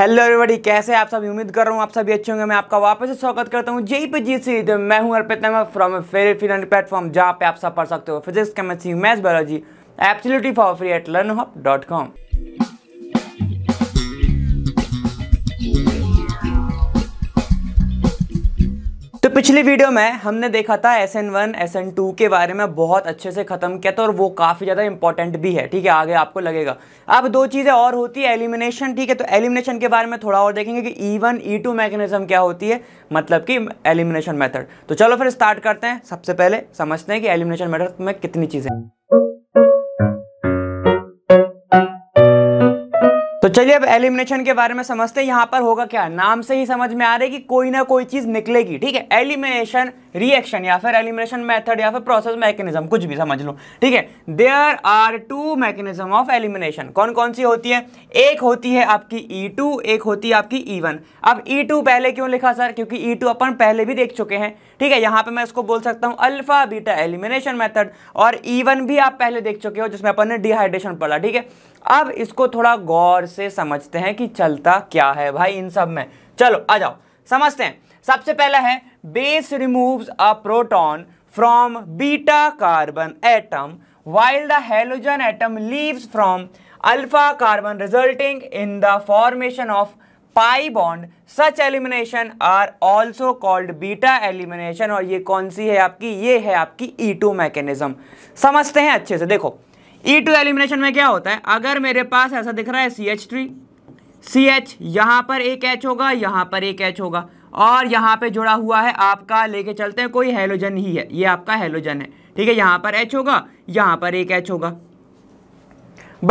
hello everybody कैसे आप सभी उम्मीद कर रहा हूँ आप सभी अच्छे होंगे मैं आपका वापस से स्वागत करता हूँ जी पे जी सी तो मैं हूँ अर्पित नमक फ्रॉम फेवरेट फिर प्लेटफॉर्म जहाँ पे आप सब पढ़ सकते हो physics chemistry maths biology absolutely for free at learn dot com पिछली वीडियो में हमने देखा था S N one S N two के बारे में बहुत अच्छे से खत्म किया था और वो काफ़ी ज़्यादा इंपॉर्टेंट भी है ठीक है आगे आपको लगेगा अब दो चीज़ें और होती है एलिमिनेशन ठीक है तो एलिमिनेशन के बारे में थोड़ा और देखेंगे कि E one E two mechanism क्या होती है मतलब कि एलिमिनेशन मेथड तो चलो फिर स्टार्ट करते हैं सबसे पहले समझते हैं कि एलिमिनेशन मेथड में कितनी चीज़ें तो चलिए अब एलिमिनेशन के बारे में समझते हैं यहां पर होगा क्या नाम से ही समझ में आ रहा है कि कोई ना कोई चीज़ निकलेगी ठीक है एलिमिनेशन रिएक्शन या फिर एलिमिनेशन मेथड या फिर प्रोसेस मैकेनिज्म कुछ भी समझ लो ठीक है there are two mechanism of elimination कौन कौन सी होती है एक होती है आपकी ई e टू एक होती है आपकी ई e वन अब ई e टू पहले क्यों लिखा सर क्योंकि ई टू अपन पहले भी देख चुके हैं ठीक है यहां पे मैं इसको बोल सकता हूं अल्फा बीटा एलिमिनेशन मेथड और इवन भी आप पहले देख चुके हो जिसमें अपन ने डिहाइड्रेशन पढ़ा ठीक है अब इसको थोड़ा गौर से समझते हैं कि चलता क्या है भाई इन सब में चलो आ जाओ समझते हैं सबसे पहला है base remove a proton from beta carbon atom while the halogen atom leave from alpha carbon resulting in the formation of pi bond such elimination are also called beta elimination और ये कौन सी है आपकी ये है आपकी ई टू मैकेनिज्म समझते हैं अच्छे से देखो ई e टू एलिमिनेशन में क्या होता है अगर मेरे पास ऐसा दिख रहा है C H three C H यहाँ पर एक एच होगा यहाँ पर एक एच होगा और यहाँ पे जुड़ा हुआ है आपका लेके चलते हैं कोई हेलोजन ही है ये आपका हेलोजन है ठीक है यहाँ पर एच होगा यहाँ पर एक एच होगा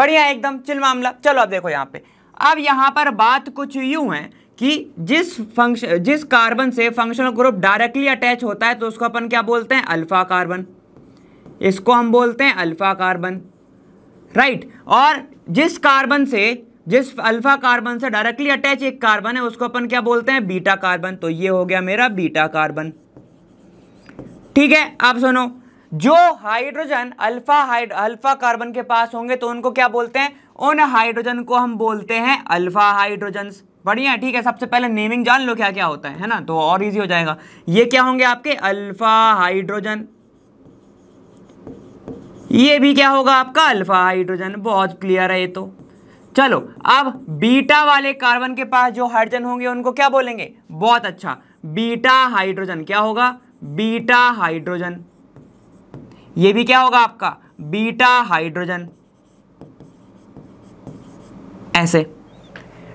बढ़िया एकदम चिल मामला चलो अब देखो यहाँ पे अब यहाँ पर बात कुछ यूँ है कि जिस फंक्शन जिस कार्बन से फंक्शनल ग्रुप डायरेक्टली अटैच होता है तो उसको अपन क्या बोलते हैं अल्फा कार्बन इसको हम बोलते हैं अल्फा कार्बन राइट और जिस कार्बन से जिस अल्फा कार्बन से डायरेक्टली अटैच एक कार्बन है उसको अपन क्या बोलते हैं बीटा कार्बन तो ये हो गया मेरा बीटा कार्बन ठीक है आप सुनो जो हाइड्रोजन अल्फा हाइड अल्फा कार्बन के पास होंगे तो उनको क्या बोलते हैं उन हाइड्रोजन को हम बोलते हैं अल्फा हाइड्रोजन बढ़िया ठीक है सबसे पहले नेमिंग जान लो क्या क्या होता है है ना तो और इजी हो जाएगा ये क्या होंगे आपके अल्फा हाइड्रोजन ये भी क्या होगा आपका अल्फा हाइड्रोजन बहुत क्लियर है ये तो चलो अब बीटा वाले कार्बन के पास जो हाइड्रोजन होंगे उनको क्या बोलेंगे बहुत अच्छा बीटा हाइड्रोजन क्या होगा बीटा हाइड्रोजन ये भी क्या होगा आपका बीटा हाइड्रोजन ऐसे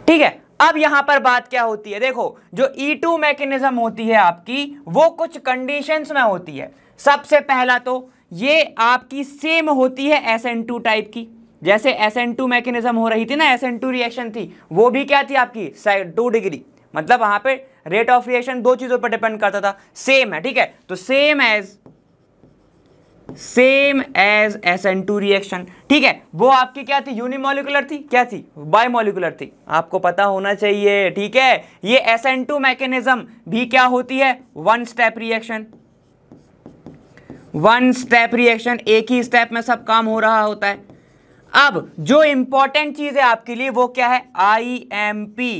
ठीक है अब यहां पर बात क्या होती है देखो जो ई टू मैकेनिज्म होती है आपकी वो कुछ कंडीशंस में होती है सबसे पहला तो ये आपकी सेम होती है एस एन टू टाइप की जैसे एस एन टू मैकेनिज्म हो रही थी ना एस एन टू रिएक्शन थी वो भी क्या थी आपकी टू डिग्री मतलब वहां पे रेट ऑफ रिएक्शन दो चीजों पर डिपेंड करता था सेम है ठीक है तो same as same as S N two reaction ठीक है वो आपकी क्या थी यूनिमोलिकुलर थी क्या थी बायमोलिकुलर थी आपको पता होना चाहिए ठीक है ये एस एन टू मैकेनिज्म भी क्या होती है one step reaction one step reaction एक ही स्टेप में सब काम हो रहा होता है अब जो इंपॉर्टेंट चीज है आपके लिए वो क्या है आई एम पी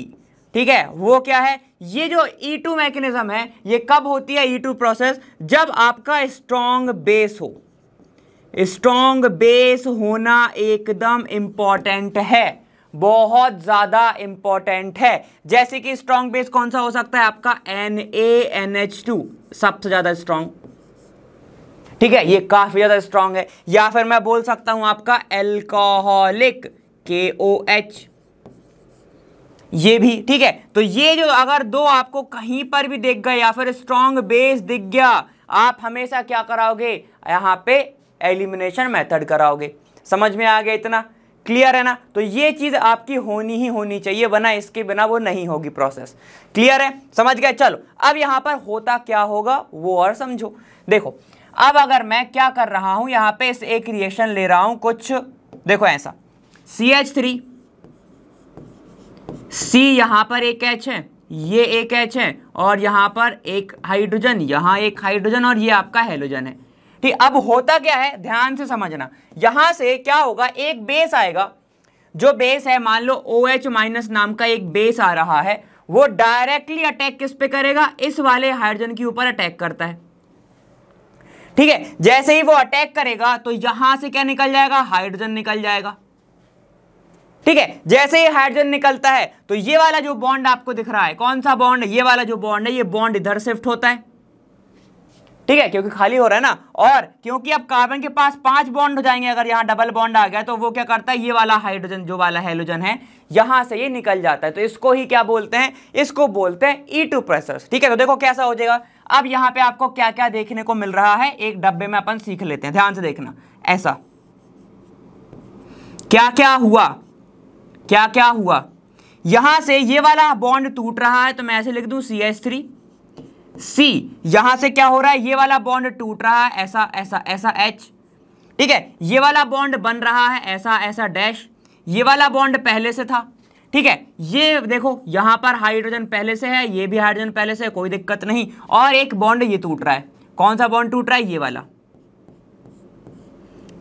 ठीक है वो क्या है ये जो E2 मैकेनिज्म है ये कब होती है E2 प्रोसेस जब आपका स्ट्रॉन्ग बेस हो स्ट्रॉन्ग बेस होना एकदम इम्पॉर्टेंट है बहुत ज़्यादा इम्पॉर्टेंट है जैसे कि स्ट्रॉन्ग बेस कौन सा हो सकता है आपका N A N H two सबसे ज़्यादा स्ट्रॉन्ग ठीक है ये काफ़ी ज़्यादा स्ट्रॉन्ग है या फिर मैं बोल सकता हूँ आपका एल्कोहलिक के ओ एच ये भी ठीक है तो ये जो अगर दो आपको कहीं पर भी दिख गए या फिर स्ट्रॉन्ग बेस दिख गया आप हमेशा क्या कराओगे यहाँ पे एलिमिनेशन मेथड कराओगे समझ में आ गया इतना क्लियर है ना तो ये चीज़ आपकी होनी ही होनी चाहिए वरना इसके बिना वो नहीं होगी प्रोसेस क्लियर है समझ गए चलो अब यहाँ पर होता क्या होगा वो और समझो देखो अब अगर मैं क्या कर रहा हूँ यहाँ पे एक रिएक्शन ले रहा हूँ कुछ देखो ऐसा सी एच थ्री सी यहाँ पर एक एच है ये एक एच है और यहाँ पर एक हाइड्रोजन यहाँ एक हाइड्रोजन और ये आपका हेलोजन है ठीक अब होता क्या है ध्यान से समझना यहां से क्या होगा एक बेस आएगा जो बेस है मान लो ओ एच माइनस नाम का एक बेस आ रहा है वो डायरेक्टली अटैक किस पे करेगा इस वाले हाइड्रोजन के ऊपर अटैक करता है ठीक है जैसे ही वो अटैक करेगा तो यहां से क्या निकल जाएगा हाइड्रोजन निकल जाएगा ठीक है जैसे ही हाइड्रोजन निकलता है तो ये वाला जो बॉन्ड आपको दिख रहा है कौन सा बॉन्ड ये वाला जो बॉन्ड है ये बॉन्ड इधर शिफ्ट होता है ठीक है क्योंकि खाली हो रहा है ना और क्योंकि अब कार्बन के पास पांच बॉन्ड हो जाएंगे अगर यहाँ डबल बॉन्ड आ गया तो वो क्या करता है ये वाला हाइड्रोजन जो वाला हेलोजन है यहां से ये निकल जाता है तो इसको ही क्या बोलते हैं इसको बोलते हैं ई e टू ठीक है तो देखो कैसा हो जाएगा अब यहाँ पे आपको क्या क्या देखने को मिल रहा है एक डब्बे में अपन सीख लेते हैं ध्यान से देखना ऐसा क्या क्या हुआ क्या क्या हुआ यहां से ये वाला बॉन्ड टूट रहा है तो मैं ऐसे लिख दू सी एस थ्री सी यहां से क्या हो रहा है ये वाला बॉन्ड टूट रहा है ऐसा ऐसा ऐसा एच ठीक है ये वाला बॉन्ड बन रहा है ऐसा ऐसा डैश ये वाला बॉन्ड पहले से था ठीक है ये देखो यहां पर हाइड्रोजन पहले से है ये भी हाइड्रोजन पहले से है कोई दिक्कत नहीं और एक बॉन्ड ये टूट रहा है कौन सा बॉन्ड टूट रहा है ये वाला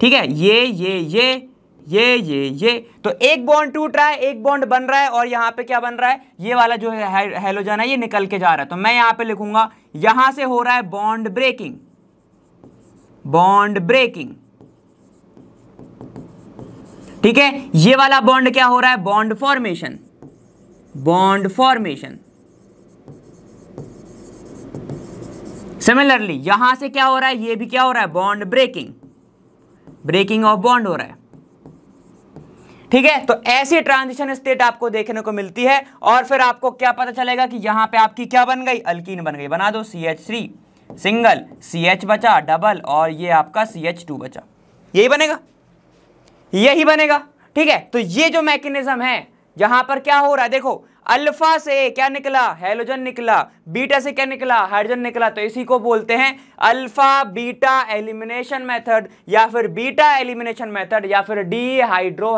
ठीक है ये ये ये ये ये ये तो एक बॉन्ड टूट रहा है एक बॉन्ड बन रहा है और यहां पे क्या बन रहा है ये वाला जो है हेलोजन है ये निकल के जा रहा है तो मैं यहां पे लिखूंगा यहां से हो रहा है बॉन्ड ब्रेकिंग बॉन्ड ब्रेकिंग ठीक है ये वाला बॉन्ड क्या हो रहा है bond formation bond formation similarly यहां से क्या हो रहा है ये भी क्या हो रहा है bond breaking breaking of bond हो रहा है ठीक है तो ऐसी ट्रांजिशन स्टेट आपको देखने को मिलती है और फिर आपको क्या पता चलेगा कि यहां पे आपकी क्या बन गई अल्कीन बन गई बना दो C H three single C H बचा डबल और ये आपका सी एच टू बचा यही बनेगा यही बनेगा ठीक है तो ये जो मैकेनिज्म है जहां पर क्या हो रहा है देखो अल्फा से क्या निकला हेलोजन निकला बीटा से क्या निकला हाइड्रोजन निकला तो इसी को बोलते हैं अल्फा बीटा एलिमिनेशन मेथड या फिर बीटा एलिमिनेशन मेथड या फिर डी हाइड्रो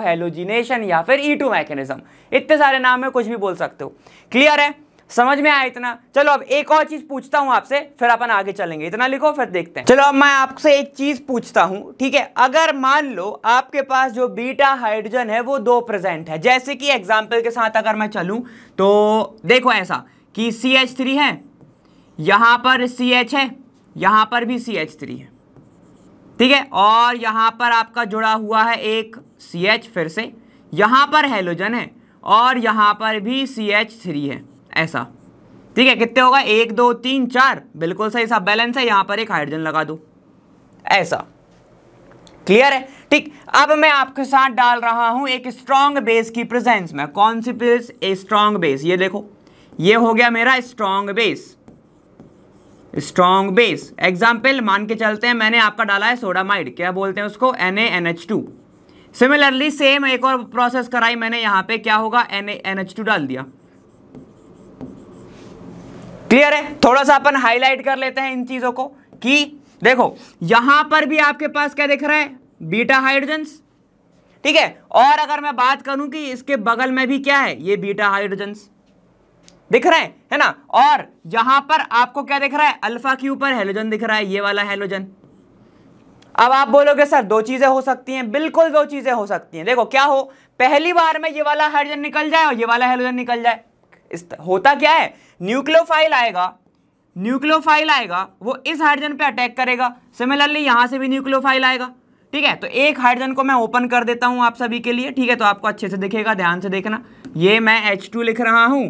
या फिर ई टू मैकेनिज्म इतने सारे नाम है कुछ भी बोल सकते हो क्लियर है समझ में आया इतना चलो अब एक और चीज पूछता हूं आपसे फिर अपन आगे चलेंगे इतना लिखो फिर देखते हैं चलो अब मैं आपसे एक चीज पूछता हूं ठीक है अगर मान लो आपके पास जो बीटा हाइड्रोजन है वो दो प्रेजेंट है जैसे कि एग्जाम्पल के साथ अगर मैं चलूं तो देखो ऐसा कि सी एच थ्री है यहां पर सी एच है यहां पर भी सी एच थ्री है ठीक है और यहाँ पर आपका जुड़ा हुआ है एक सी एच फिर से यहाँ पर हेलोजन है और यहाँ पर भी सी एच थ्री है ऐसा ठीक है कितने होगा एक दो तीन चार बिल्कुल सही सा बैलेंस है यहां पर एक हाइड्रोजन लगा दो ऐसा क्लियर है ठीक अब मैं आपके साथ डाल रहा हूं एक स्ट्रॉन्ग बेस की प्रेजेंस में कौन सी बेस ए स्ट्रॉन्ग बेस ये देखो ये हो गया मेरा strong base strong base example मान के चलते हैं मैंने आपका डाला है सोडामाइड क्या बोलते हैं उसको N N H two similarly same एक और प्रोसेस कराई मैंने यहाँ पे क्या होगा एन एन एच टू डाल दिया क्लियर है थोड़ा सा अपन हाईलाइट कर लेते हैं इन चीजों को कि देखो यहां पर भी आपके पास क्या दिख रहा है बीटा हाइड्रोजन ठीक है और अगर मैं बात करूं कि इसके बगल में भी क्या है ये बीटा हाइड्रोजन दिख रहा है है ना और यहां पर आपको क्या दिख रहा है अल्फा के ऊपर हेलोजन दिख रहा है ये वाला हेलोजन अब आप बोलोगे सर दो चीजें हो सकती हैं बिल्कुल दो चीजें हो सकती हैं देखो क्या हो पहली बार में ये वाला हाइड्रोजन निकल जाए और ये वाला हेलोजन निकल जाए इस होता क्या है न्यूक्लियोफाइल आएगा न्यूक्लियोफाइल आएगा वो इस हाइड्रोजन पे अटैक करेगा सिमिलरली यहाँ से भी न्यूक्लियोफाइल आएगा ठीक है तो एक हाइड्रोजन को मैं ओपन कर देता हूँ आप सभी के लिए ठीक है तो आपको अच्छे से दिखेगा ध्यान से देखना ये मैं एच लिख रहा हूँ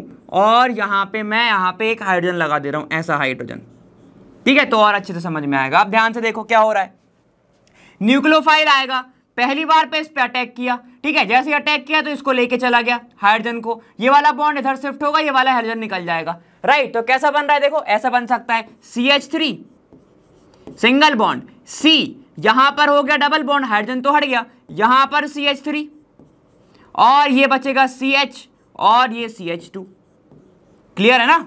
और यहाँ पर मैं यहाँ पर एक हाइड्रोजन लगा दे रहा हूँ ऐसा हाइड्रोजन ठीक है तो और अच्छे से समझ में आएगा आप ध्यान से देखो क्या हो रहा है न्यूक्लियोफाइल आएगा पहली बार पे इस पे अटैक किया ठीक है जैसे अटैक किया तो इसको लेके चला गया हाइड्रोजन को ये वाला बॉन्ड इधर शिफ्ट होगा ये वाला हाइड्रोजन निकल जाएगा राइट तो कैसा बन रहा है देखो ऐसा बन सकता है C H three single bond C यहां पर हो गया डबल बॉन्ड हाइड्रोजन तो हट गया यहां पर सी एच थ्री और ये बचेगा सी एच और ये सी एच टू क्लियर है ना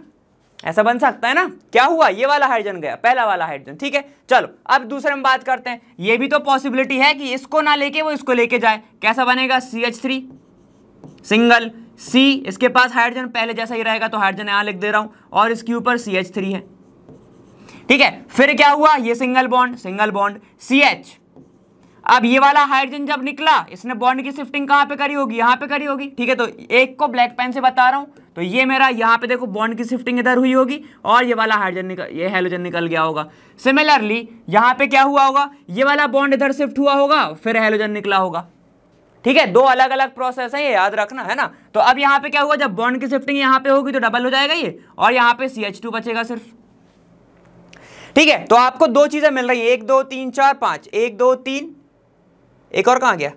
ऐसा बन सकता है ना क्या हुआ ये वाला हाइड्रोजन गया पहला वाला हाइड्रोजन ठीक है चलो अब दूसरे में बात करते हैं ये भी तो पॉसिबिलिटी है कि इसको ना लेके वो इसको लेके जाए कैसा बनेगा C H three single C इसके पास हाइड्रोजन पहले जैसा ही रहेगा तो हाइड्रोजन यहां लिख दे रहा हूं और इसके ऊपर सी एच थ्री है ठीक है फिर क्या हुआ ये single bond single bond C H अब ये वाला हाइड्रोजन जब निकला इसने बॉन्ड की शिफ्टिंग कहां पे करी होगी यहां पे करी होगी ठीक है तो एक को ब्लैक पेन से बता रहा हूं तो ये मेरा यहाँ पे देखो बॉन्ड की शिफ्टिंग इधर हुई होगी और ये वाला हाइड्रोजन निकल ये हेलोजन निकल गया होगा सिमिलरली यहाँ पे क्या हुआ होगा ये वाला बॉन्ड इधर शिफ्ट हुआ होगा फिर हेलोजन निकला होगा ठीक है दो अलग अलग प्रोसेस है ये याद रखना है ना तो अब यहाँ पे क्या हुआ जब बॉन्ड की शिफ्टिंग यहाँ पे होगी तो डबल हो जाएगा ये और यहाँ पे सी एच टू बचेगा सिर्फ ठीक है तो आपको दो चीजें मिल रही है एक दो तीन चार पांच एक दो तीन एक और कहाँ गया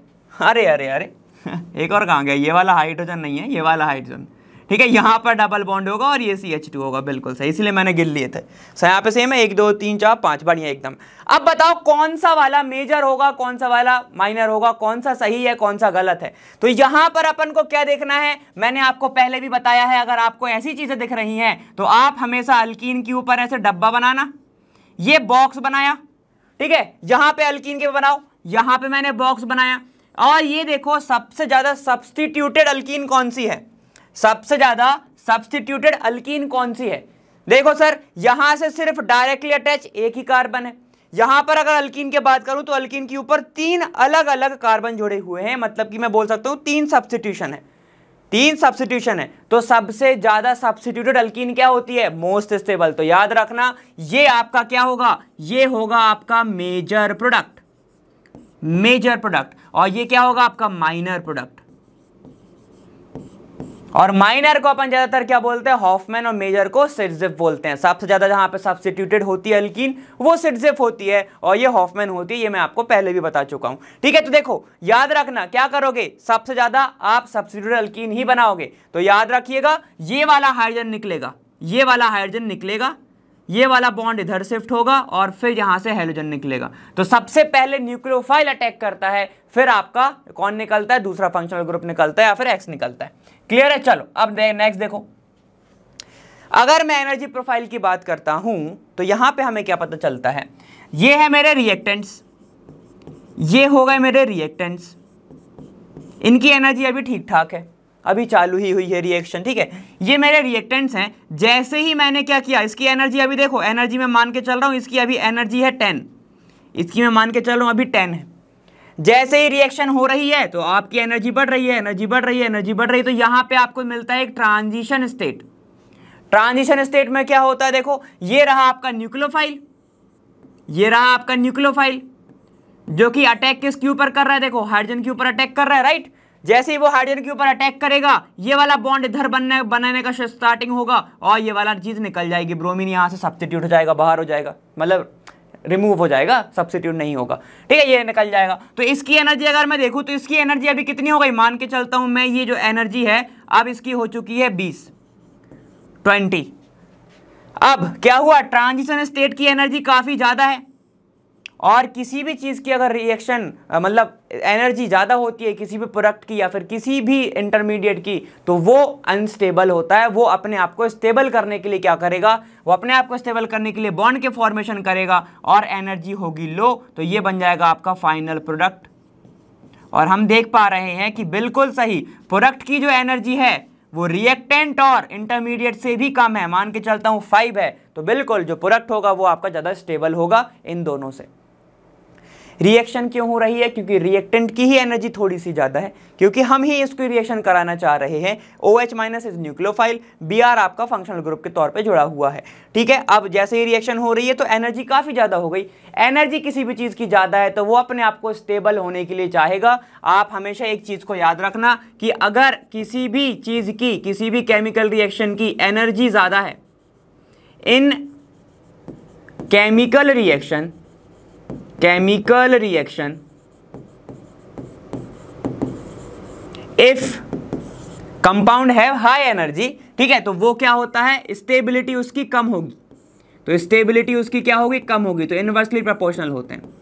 अरे अरे अरे एक और कहाँ गया ये वाला हाइड्रोजन नहीं है ये वाला हाइड्रोजन ठीक है यहाँ पर डबल बॉन्ड होगा और ये सी एच टू होगा बिल्कुल सही इसलिए मैंने गिन लिए थे सर यहाँ पे सेम है एक दो तीन चार पाँच बढ़िया एकदम अब बताओ कौन सा वाला मेजर होगा कौन सा वाला माइनर होगा कौन सा सही है कौन सा गलत है तो यहाँ पर अपन को क्या देखना है मैंने आपको पहले भी बताया है अगर आपको ऐसी चीज़ें दिख रही हैं तो आप हमेशा अल्किन के ऊपर ऐसे डब्बा बनाना ये बॉक्स बनाया ठीक है यहाँ पे अल्किन के बनाओ यहां पे मैंने बॉक्स बनाया और ये देखो सबसे ज़्यादा सब्सटीट्यूटेड अल्कीन कौन सी है सबसे ज़्यादा सब्सटीट्यूटेड अल्कीन कौन सी है देखो सर यहां से सिर्फ डायरेक्टली अटैच एक ही कार्बन है यहां पर अगर अल्कीन की बात करूं तो अल्कीन के ऊपर तीन अलग अलग कार्बन जुड़े हुए हैं मतलब कि मैं बोल सकता हूं तीन सब्सटीट्यूशन है तीन सब्सटीट्यूशन है तो सबसे ज़्यादा सब्सटीट्यूटेड अल्कीन क्या होती है मोस्ट स्टेबल तो याद रखना ये आपका क्या होगा ये होगा आपका मेजर प्रोडक्ट मेजर प्रोडक्ट और ये क्या होगा आपका माइनर प्रोडक्ट और माइनर को अपन ज्यादातर क्या बोलते हैं हॉफमैन और मेजर को सिडजिप बोलते हैं सबसे ज्यादा जहां पे सब्सिट्यूटेड होती है अल्किन वो सिडजिप होती है और ये हॉफमैन होती है ये मैं आपको पहले भी बता चुका हूं ठीक है तो देखो याद रखना क्या करोगे सबसे ज्यादा आप सब्सिट्यूट अल्किन ही बनाओगे तो याद रखिएगा ये वाला हाइड्रोजन निकलेगा ये वाला हाइड्रोजन निकलेगा ये वाला बॉन्ड इधर शिफ्ट होगा और फिर यहां से हेलोजन निकलेगा तो सबसे पहले न्यूक्लियोफाइल अटैक करता है फिर आपका कौन निकलता है दूसरा फंक्शनल ग्रुप निकलता है या फिर एक्स निकलता है क्लियर है चलो अब नेक्स्ट देखो अगर मैं एनर्जी प्रोफाइल की बात करता हूं तो यहां पर हमें क्या पता चलता है ये है मेरे रिएक्टेंट्स ये हो गए मेरे रिएक्टेंट्स इनकी एनर्जी अभी ठीक ठाक है अभी चालू ही हुई है रिएक्शन ठीक है ये मेरे रिएक्टेंट्स हैं जैसे ही मैंने क्या किया इसकी एनर्जी अभी देखो एनर्जी में मान के चल रहा हूँ इसकी अभी एनर्जी है टेन इसकी मैं मान के चल रहा हूँ अभी टेन है जैसे ही रिएक्शन हो रही है तो आपकी एनर्जी बढ़ रही है एनर्जी बढ़ रही है एनर्जी बढ़ रही है तो यहाँ पर आपको मिलता है एक ट्रांजिशन स्टेट ट्रांजिशन स्टेट में क्या होता है देखो ये रहा आपका न्यूक्लियोफाइल ये रहा आपका न्यूक्लोफाइल जो कि अटैक किसके ऊपर कर रहा है देखो हाइड्रोजन के ऊपर अटैक कर रहा है राइट जैसे ही वो हाइड्रोजन के ऊपर अटैक करेगा ये वाला बॉन्ड इधर बनने बनाने का स्टार्टिंग होगा और ये वाला चीज़ निकल जाएगी ब्रोमीन यहाँ से सब्सिट्यूट हो जाएगा बाहर हो जाएगा मतलब रिमूव हो जाएगा सब्सिट्यूट नहीं होगा ठीक है ये निकल जाएगा तो इसकी एनर्जी अगर मैं देखूँ तो इसकी एनर्जी अभी कितनी हो गई मान के चलता हूँ मैं ये जो एनर्जी है अब इसकी हो चुकी है बीस ट्वेंटी अब क्या हुआ ट्रांजिशन स्टेट की एनर्जी काफ़ी ज़्यादा है और किसी भी चीज़ की अगर रिएक्शन मतलब एनर्जी ज़्यादा होती है किसी भी प्रोडक्ट की या फिर किसी भी इंटरमीडिएट की तो वो अनस्टेबल होता है वो अपने आप को स्टेबल करने के लिए क्या करेगा वो अपने आप को स्टेबल करने के लिए बॉन्ड के फॉर्मेशन करेगा और एनर्जी होगी लो तो ये बन जाएगा आपका फाइनल प्रोडक्ट और हम देख पा रहे हैं कि बिल्कुल सही प्रोडक्ट की जो एनर्जी है वो रिएक्टेंट और इंटरमीडिएट से भी कम है मान के चलता हूँ फाइव है तो बिल्कुल जो प्रोडक्ट होगा वो आपका ज़्यादा स्टेबल होगा इन दोनों से रिएक्शन क्यों हो रही है क्योंकि रिएक्टेंट की ही एनर्जी थोड़ी सी ज़्यादा है क्योंकि हम ही इसको रिएक्शन कराना चाह रहे हैं O H minus is nucleophile B R आपका फंक्शनल ग्रुप के तौर पर जुड़ा हुआ है ठीक है अब जैसे ही रिएक्शन हो रही है तो एनर्जी काफ़ी ज़्यादा हो गई एनर्जी किसी भी चीज़ की ज़्यादा है तो वो अपने आप को स्टेबल होने के लिए चाहेगा आप हमेशा एक चीज़ को याद रखना कि अगर किसी भी चीज़ की किसी भी केमिकल रिएक्शन की एनर्जी ज़्यादा है in chemical reaction chemical reaction if compound have high energy ठीक है तो वो क्या होता है स्टेबिलिटी उसकी कम होगी तो स्टेबिलिटी उसकी क्या होगी कम होगी तो इन्वर्सली प्रोपोर्शनल होते हैं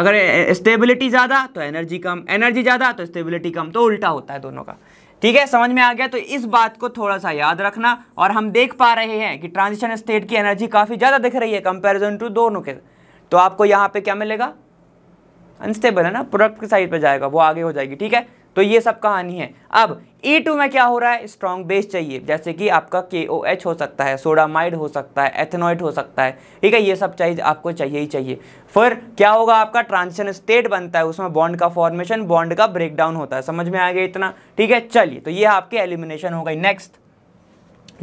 अगर स्टेबिलिटी ज़्यादा तो एनर्जी कम एनर्जी ज़्यादा तो स्टेबिलिटी कम तो उल्टा होता है दोनों का ठीक है समझ में आ गया तो इस बात को थोड़ा सा याद रखना और हम देख पा रहे हैं कि ट्रांजिशन स्टेट की एनर्जी काफ़ी ज़्यादा दिख रही है कंपैरिजन टू दोनों के तो आपको यहाँ पे क्या मिलेगा अनस्टेबल है ना प्रोडक्ट की साइड पर जाएगा वो आगे हो जाएगी ठीक है तो ये सब कहानी है अब ई e टू में क्या हो रहा है स्ट्रॉन्ग बेस चाहिए जैसे कि आपका के ओ एच हो सकता है सोडामाइड हो सकता है एथेनॉइड हो सकता है ठीक है ये सब चाहिए आपको चाहिए ही चाहिए फिर क्या होगा आपका ट्रांजिशन स्टेट बनता है उसमें बॉन्ड का फॉर्मेशन बॉन्ड का ब्रेकडाउन होता है समझ में आ गया इतना ठीक है चलिए तो ये आपकी एलिमिनेशन हो गई नेक्स्ट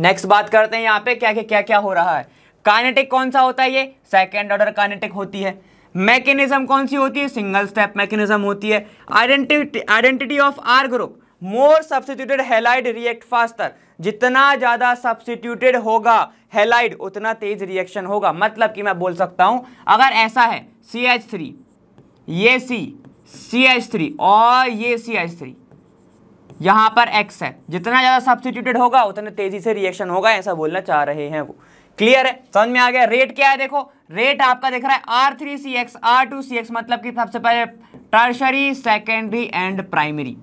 नेक्स्ट बात करते हैं यहाँ पे क्या क्या क्या क्या हो रहा है काइनेटिक कौन सा होता है ये सेकेंड ऑर्डर काइनेटिक होती है मैकेनिज्म कौन सी होती है सिंगल स्टेप मैकेनिज्म होती है identity identity of R group more substituted halide react faster जितना ज़्यादा सब्सिट्यूटेड होगा हेलाइड उतना तेज रिएक्शन होगा मतलब कि मैं बोल सकता हूँ अगर ऐसा है सी एच थ्री ये सी सी एच थ्री और ये सी एच थ्री यहाँ पर एक्स है जितना ज़्यादा सब्सिट्यूटेड होगा उतने तेज़ी से रिएक्शन होगा ऐसा बोलना चाह रहे हैं वो क्लियर है समझ में आ गया रेट क्या है देखो रेट आपका देख रहा है R three C X R two C X मतलब कि सबसे पहले टर्शरी सेकेंडरी एंड प्राइमरी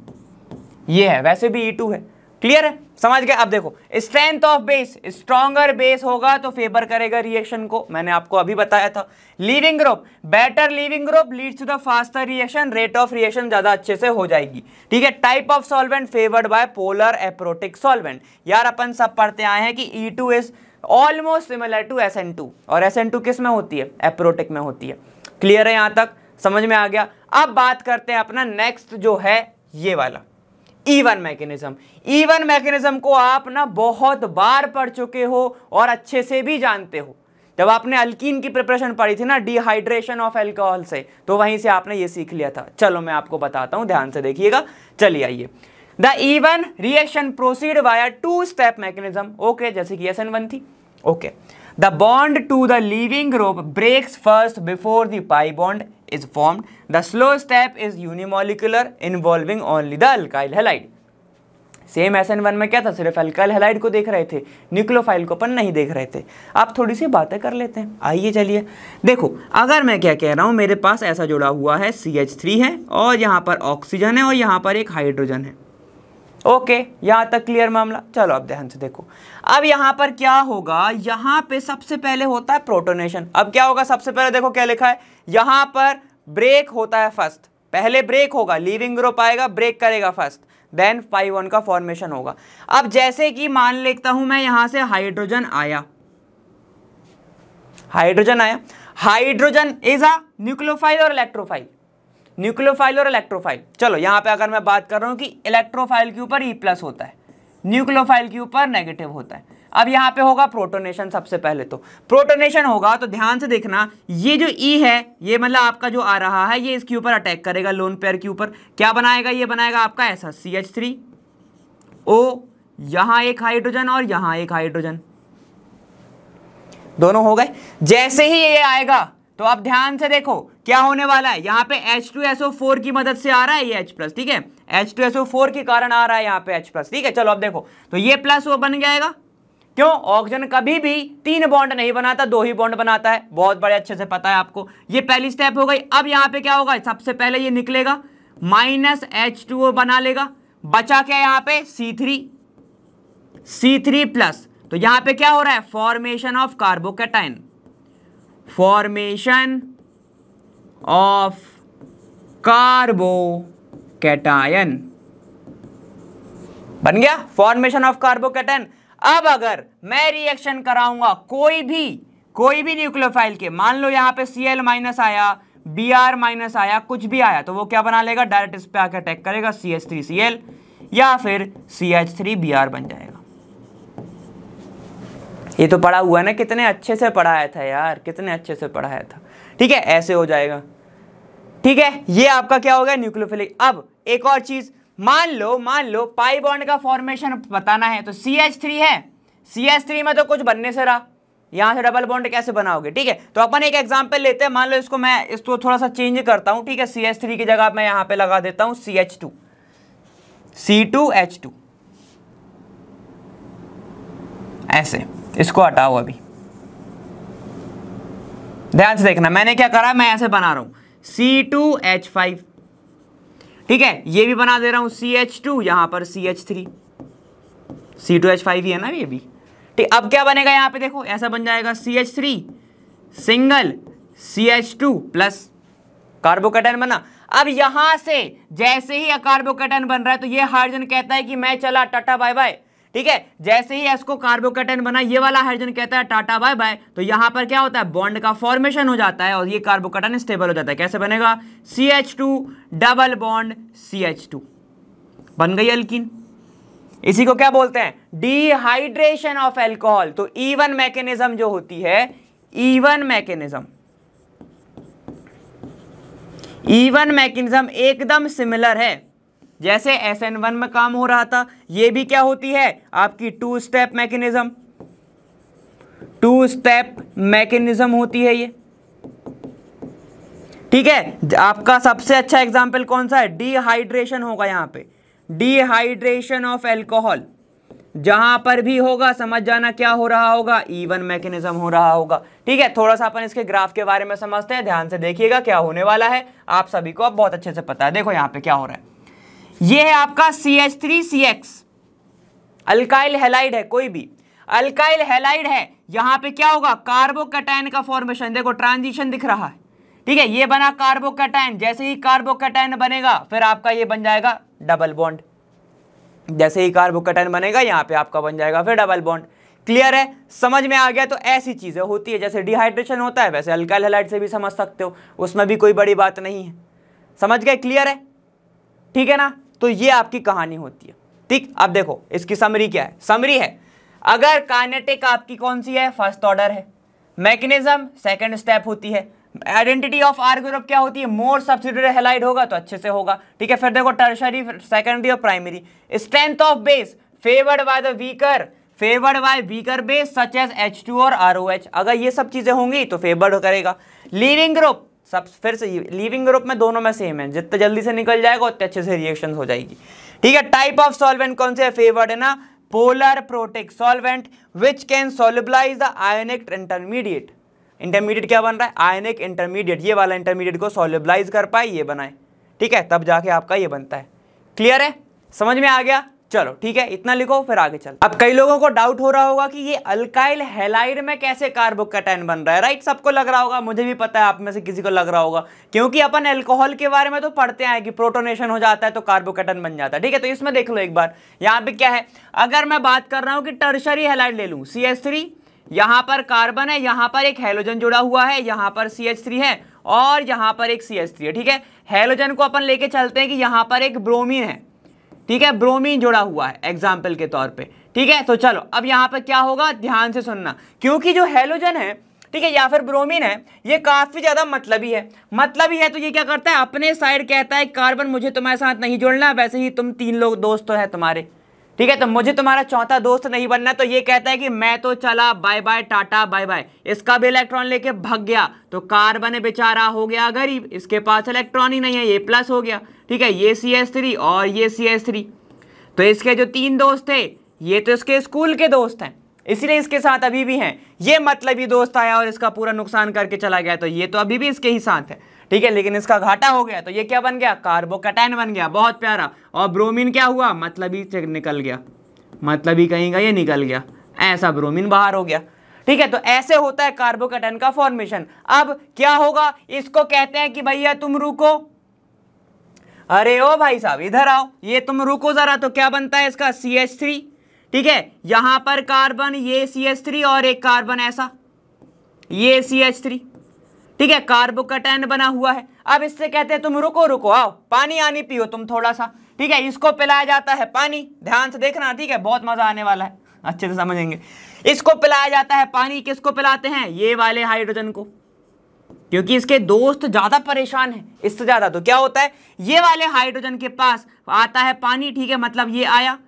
ये है वैसे भी ई e टू है क्लियर है समझ गए अब देखो strength of base stronger base होगा तो फेवर करेगा रिएक्शन को मैंने आपको अभी बताया था leaving group better leaving group leads to the faster reaction rate of reaction ज़्यादा अच्छे से हो जाएगी ठीक है type of solvent favoured by polar aprotic solvent यार अपन सब पढ़ते आए हैं कि E two is almost similar to S और एस किस में होती है एप्रोटिक में होती है क्लियर है यहां तक समझ में आ गया अब बात करते हैं अपना नेक्स्ट जो है ये वाला ईवन मैकेनिज्म ईवन मैकेनिज्म को आप ना बहुत बार पढ़ चुके हो और अच्छे से भी जानते हो जब आपने अल्कीन की प्रिपरेशन पढ़ी थी ना डिहाइड्रेशन ऑफ एल्कोहल से तो वहीं से आपने ये सीख लिया था चलो मैं आपको बताता हूं ध्यान से देखिएगा चलिए आइए the E one reaction proceed via two step mechanism okay जैसे कि एस एन वन थी okay the bond to the leaving group breaks first before the pi bond is form the slow step is unimolecular involving only the alkyl halide same S N one में क्या था सिर्फ alkyl halide को देख रहे थे nucleophile को अपन नहीं देख रहे थे आप थोड़ी सी बातें कर लेते हैं आइए चलिए देखो अगर मैं क्या कह रहा हूँ मेरे पास ऐसा जुड़ा हुआ है सी एच थ्री है और यहाँ पर ऑक्सीजन है और यहाँ पर एक हाइड्रोजन है ओके यहाँ तक क्लियर मामला चलो अब ध्यान से देखो अब यहाँ पर क्या होगा यहाँ पे सबसे पहले होता है प्रोटोनेशन अब क्या होगा सबसे पहले देखो क्या लिखा है यहाँ पर ब्रेक होता है फर्स्ट पहले ब्रेक होगा लिविंग ग्रुप आएगा ब्रेक करेगा फर्स्ट देन फाइव वन का फॉर्मेशन होगा अब जैसे कि मान लेता हूं मैं यहां से हाइड्रोजन आया हाइड्रोजन आया हाइड्रोजन इज अ न्यूक्लोफाइल और इलेक्ट्रोफाइल न्यूक्लियोफाइल और इलेक्ट्रोफाइल चलो यहां पे अगर मैं बात कर रहा हूं कि इलेक्ट्रोफाइल के ऊपर ई e प्लस होता है न्यूक्लियोफाइल के ऊपर नेगेटिव होता है अब यहां पे होगा प्रोटोनेशन सबसे पहले तो प्रोटोनेशन होगा तो ध्यान से देखना ये जो ई e है ये मतलब आपका जो आ रहा है ये इसके ऊपर अटैक करेगा लोन पेयर के ऊपर क्या बनाएगा ये बनाएगा आपका ऐसा सी एच थ्री ओ यहां एक हाइड्रोजन और यहां एक हाइड्रोजन दोनों हो गए जैसे ही ये आएगा तो आप ध्यान से देखो क्या होने वाला है यहाँ पे H2SO4 की मदद से आ रहा है ये H प्लस ठीक है H2SO4 के कारण आ रहा है यहाँ पे H प्लस ठीक है चलो अब देखो तो ये प्लस वो बन जाएगा क्यों ऑक्सीजन कभी भी तीन बॉन्ड नहीं बनाता दो ही बॉन्ड बनाता है बहुत बड़े अच्छे से पता है आपको ये पहली स्टेप हो गई अब यहाँ पे क्या होगा सबसे पहले ये निकलेगा माइनस एच टू ओ बना लेगा बचा क्या यहाँ पे C three C three plus तो यहाँ पे क्या हो रहा है formation of carbocation formation of carbocation बन गया फॉर्मेशन ऑफ कार्बो कार्बोकेटायन अब अगर मैं रिएक्शन कराऊंगा कोई भी कोई भी न्यूक्लियोफाइल के मान लो यहां पे Cl- माइनस आया बी आर माइनस आया कुछ भी आया तो वो क्या बना लेगा डायरेक्ट इस पे आके अटैक करेगा C H three C L या फिर C H three B R बन जाएगा ये तो पढ़ा हुआ है ना कितने अच्छे से पढ़ाया था यार कितने अच्छे से पढ़ाया था ठीक है ऐसे हो जाएगा ठीक है ये आपका क्या हो गया न्यूक्लियोफिलिक अब एक और चीज मान लो मान लो पाई बॉन्ड का फॉर्मेशन बताना है तो सी एच थ्री है सी एच थ्री में तो कुछ बनने से रहा यहाँ से डबल बॉन्ड कैसे बनाओगे ठीक है तो अपन एक एग्जाम्पल लेते हैं मान लो इसको मैं इसको थोड़ा सा चेंज करता हूँ ठीक है सी एच थ्री की जगह मैं यहाँ पे लगा देता हूँ C H two C two H two ऐसे इसको हटाओ अभी ध्यान से देखना मैंने क्या करा मैं ऐसे बना रहा हूं सी टू एच फाइव ठीक है ये भी बना दे रहा हूं सी एच टू यहां पर C H three C two H five ही है ना ये भी ठीक अब क्या बनेगा यहां पे देखो ऐसा बन जाएगा C H three single C H two plus carbocation बना अब यहां से जैसे ही कार्बोकेटन बन रहा है तो ये हाइड्रोजन कहता है कि मैं चला टाटा बाय बाय ठीक है जैसे ही एस को कार्बोकेटन बना ये वाला हाइड्रोजन कहता है टाटा बाय बाय तो यहां पर क्या होता है बॉन्ड का फॉर्मेशन हो जाता है और ये कार्बोकेटन स्टेबल हो जाता है कैसे बनेगा C H two double bond C H two बन गई अल्किन इसी को क्या बोलते हैं डिहाइड्रेशन ऑफ एल्कोहल तो ईवन e मैकेनिज्म जो होती है इवन मैकेनिज्म इवन मैकेनिज्म एकदम सिमिलर है जैसे एस एन वन में काम हो रहा था ये भी क्या होती है आपकी two step mechanism two step mechanism होती है ये ठीक है आपका सबसे अच्छा एग्जाम्पल कौन सा है डिहाइड्रेशन होगा यहाँ पे डिहाइड्रेशन ऑफ एल्कोहल जहां पर भी होगा समझ जाना क्या हो रहा होगा इवन मैकेनिज्म हो रहा होगा ठीक है थोड़ा सा अपन इसके ग्राफ के बारे में समझते हैं ध्यान से देखिएगा क्या होने वाला है आप सभी को अब बहुत अच्छे से पता है देखो यहाँ पे क्या हो रहा है ये है आपका C H three C X alkyl halide है कोई भी अल्काइल हेलाइड है यहां पे क्या होगा कैटाइन का फॉर्मेशन देखो ट्रांजिशन दिख रहा है ठीक है ये बना कार्बोकैटायन जैसे ही कार्बोकैटायन बनेगा फिर आपका ये बन जाएगा डबल बॉन्ड जैसे ही कैटाइन बनेगा यहां पे आपका बन जाएगा फिर डबल बॉन्ड क्लियर है समझ में आ गया तो ऐसी चीज़ें होती है जैसे डिहाइड्रेशन होता है वैसे अल्काइल हेलाइड से भी समझ सकते हो उसमें भी कोई बड़ी बात नहीं है समझ गए क्लियर है ठीक है ना तो ये आपकी कहानी होती है ठीक अब देखो इसकी समरी क्या है समरी है अगर काइनेटिक आपकी कौन सी है फर्स्ट ऑर्डर है मैकेनिज्म सेकंड स्टेप होती है आइडेंटिटी ऑफ आर ग्रुप क्या होती है मोर सब्सिडरी हेलाइड होगा तो अच्छे से होगा ठीक है फिर देखो टर्शरी सेकेंडरी और primary strength of base favoured by the weaker favoured by weaker base such as H two और आर ओ एच अगर ये सब चीज़ें होंगी तो फेवर्ड करेगा लीविंग ग्रुप सब फिर से लिविंग ग्रुप में दोनों में सेम है जितना जल्दी से निकल जाएगा उतने अच्छे से रिएक्शन हो जाएगी ठीक है टाइप ऑफ सॉल्वेंट कौन से फेवर्ड है ना polar protic solvent which can solubilize the ionic intermediate intermediate क्या बन रहा है आयोनिक इंटरमीडिएट ये वाला इंटरमीडिएट को सोलिबलाइज कर पाए ये बनाए ठीक है तब जाके आपका ये बनता है क्लियर है समझ में आ गया चलो ठीक है इतना लिखो फिर आगे चलो अब कई लोगों को डाउट हो रहा होगा कि ये अल्काइल हेलाइड में कैसे कार्बोकैटायन बन रहा है राइट सबको लग रहा होगा मुझे भी पता है आप में से किसी को लग रहा होगा क्योंकि अपन एल्कोहल के बारे में तो पढ़ते हैं कि प्रोटोनेशन हो जाता है तो कार्बोकैटायन बन जाता है ठीक है तो इसमें देख लो एक बार यहाँ पे क्या है अगर मैं बात कर रहा हूँ कि टर्शरी हेलाइड ले लू सी एस थ्री यहाँ पर कार्बन है यहाँ पर एक हेलोजन जुड़ा हुआ है यहाँ पर सी एच थ्री है और यहाँ पर एक सी एच थ्री है ठीक है हेलोजन को अपन लेके चलते हैं कि यहाँ पर एक ब्रोमीन है ठीक है ब्रोमीन जुड़ा हुआ है एग्जाम्पल के तौर पर ठीक है तो चलो अब यहाँ पर क्या होगा ध्यान से सुनना क्योंकि जो हेलोजन है ठीक है या फिर ब्रोमीन है ये काफ़ी ज़्यादा मतलबी है मतलबी है तो ये क्या करता है अपने साइड कहता है कार्बन मुझे तुम्हारे साथ नहीं जोड़ना वैसे ही तुम तीन लोग दोस्त तो है तुम्हारे ठीक है तो मुझे तुम्हारा चौथा दोस्त नहीं बनना तो ये कहता है कि मैं तो चला बाय बाय टाटा बाय बाय इसका भी इलेक्ट्रॉन लेके भग गया तो कार्बन बेचारा हो गया गरीब इसके पास इलेक्ट्रॉन ही नहीं है ये प्लस हो गया ठीक है ये सी एस थ्री और ये सी एस थ्री तो इसके जो तीन दोस्त थे ये तो इसके स्कूल के दोस्त हैं इसलिए इसके साथ अभी भी हैं ये मतलब ही दोस्त आया और इसका पूरा नुकसान करके चला गया तो ये तो अभी भी इसके ही साथ है ठीक है लेकिन इसका घाटा हो गया तो ये क्या बन गया कार्बोकैटाइन बन गया बहुत प्यारा और ब्रोमीन क्या हुआ मतलब ही निकल गया मतलब ही कहीं का ये निकल गया ऐसा ब्रोमीन बाहर हो गया ठीक है तो ऐसे होता है कार्बोकैटाइन का फॉर्मेशन अब क्या होगा इसको कहते हैं कि भैया तुम रुको अरे ओ भाई साहब इधर आओ ये तुम रुको जरा तो क्या बनता है इसका सी एच थ्री ठीक है यहां पर कार्बन ये सी एच थ्री और एक कार्बन ऐसा ये सी एच थ्री ठीक है कार्बोकटैन बना हुआ है अब इससे कहते हैं तुम रुको रुको आओ पानी आनी पियो तुम थोड़ा सा ठीक है इसको पिलाया जाता है पानी ध्यान से देखना ठीक है बहुत मजा आने वाला है अच्छे से समझेंगे इसको पिलाया जाता है पानी किसको पिलाते हैं ये वाले हाइड्रोजन को क्योंकि इसके दोस्त ज़्यादा परेशान है इससे ज़्यादा तो क्या होता है ये वाले हाइड्रोजन के पास आता है पानी ठीक है मतलब ये आया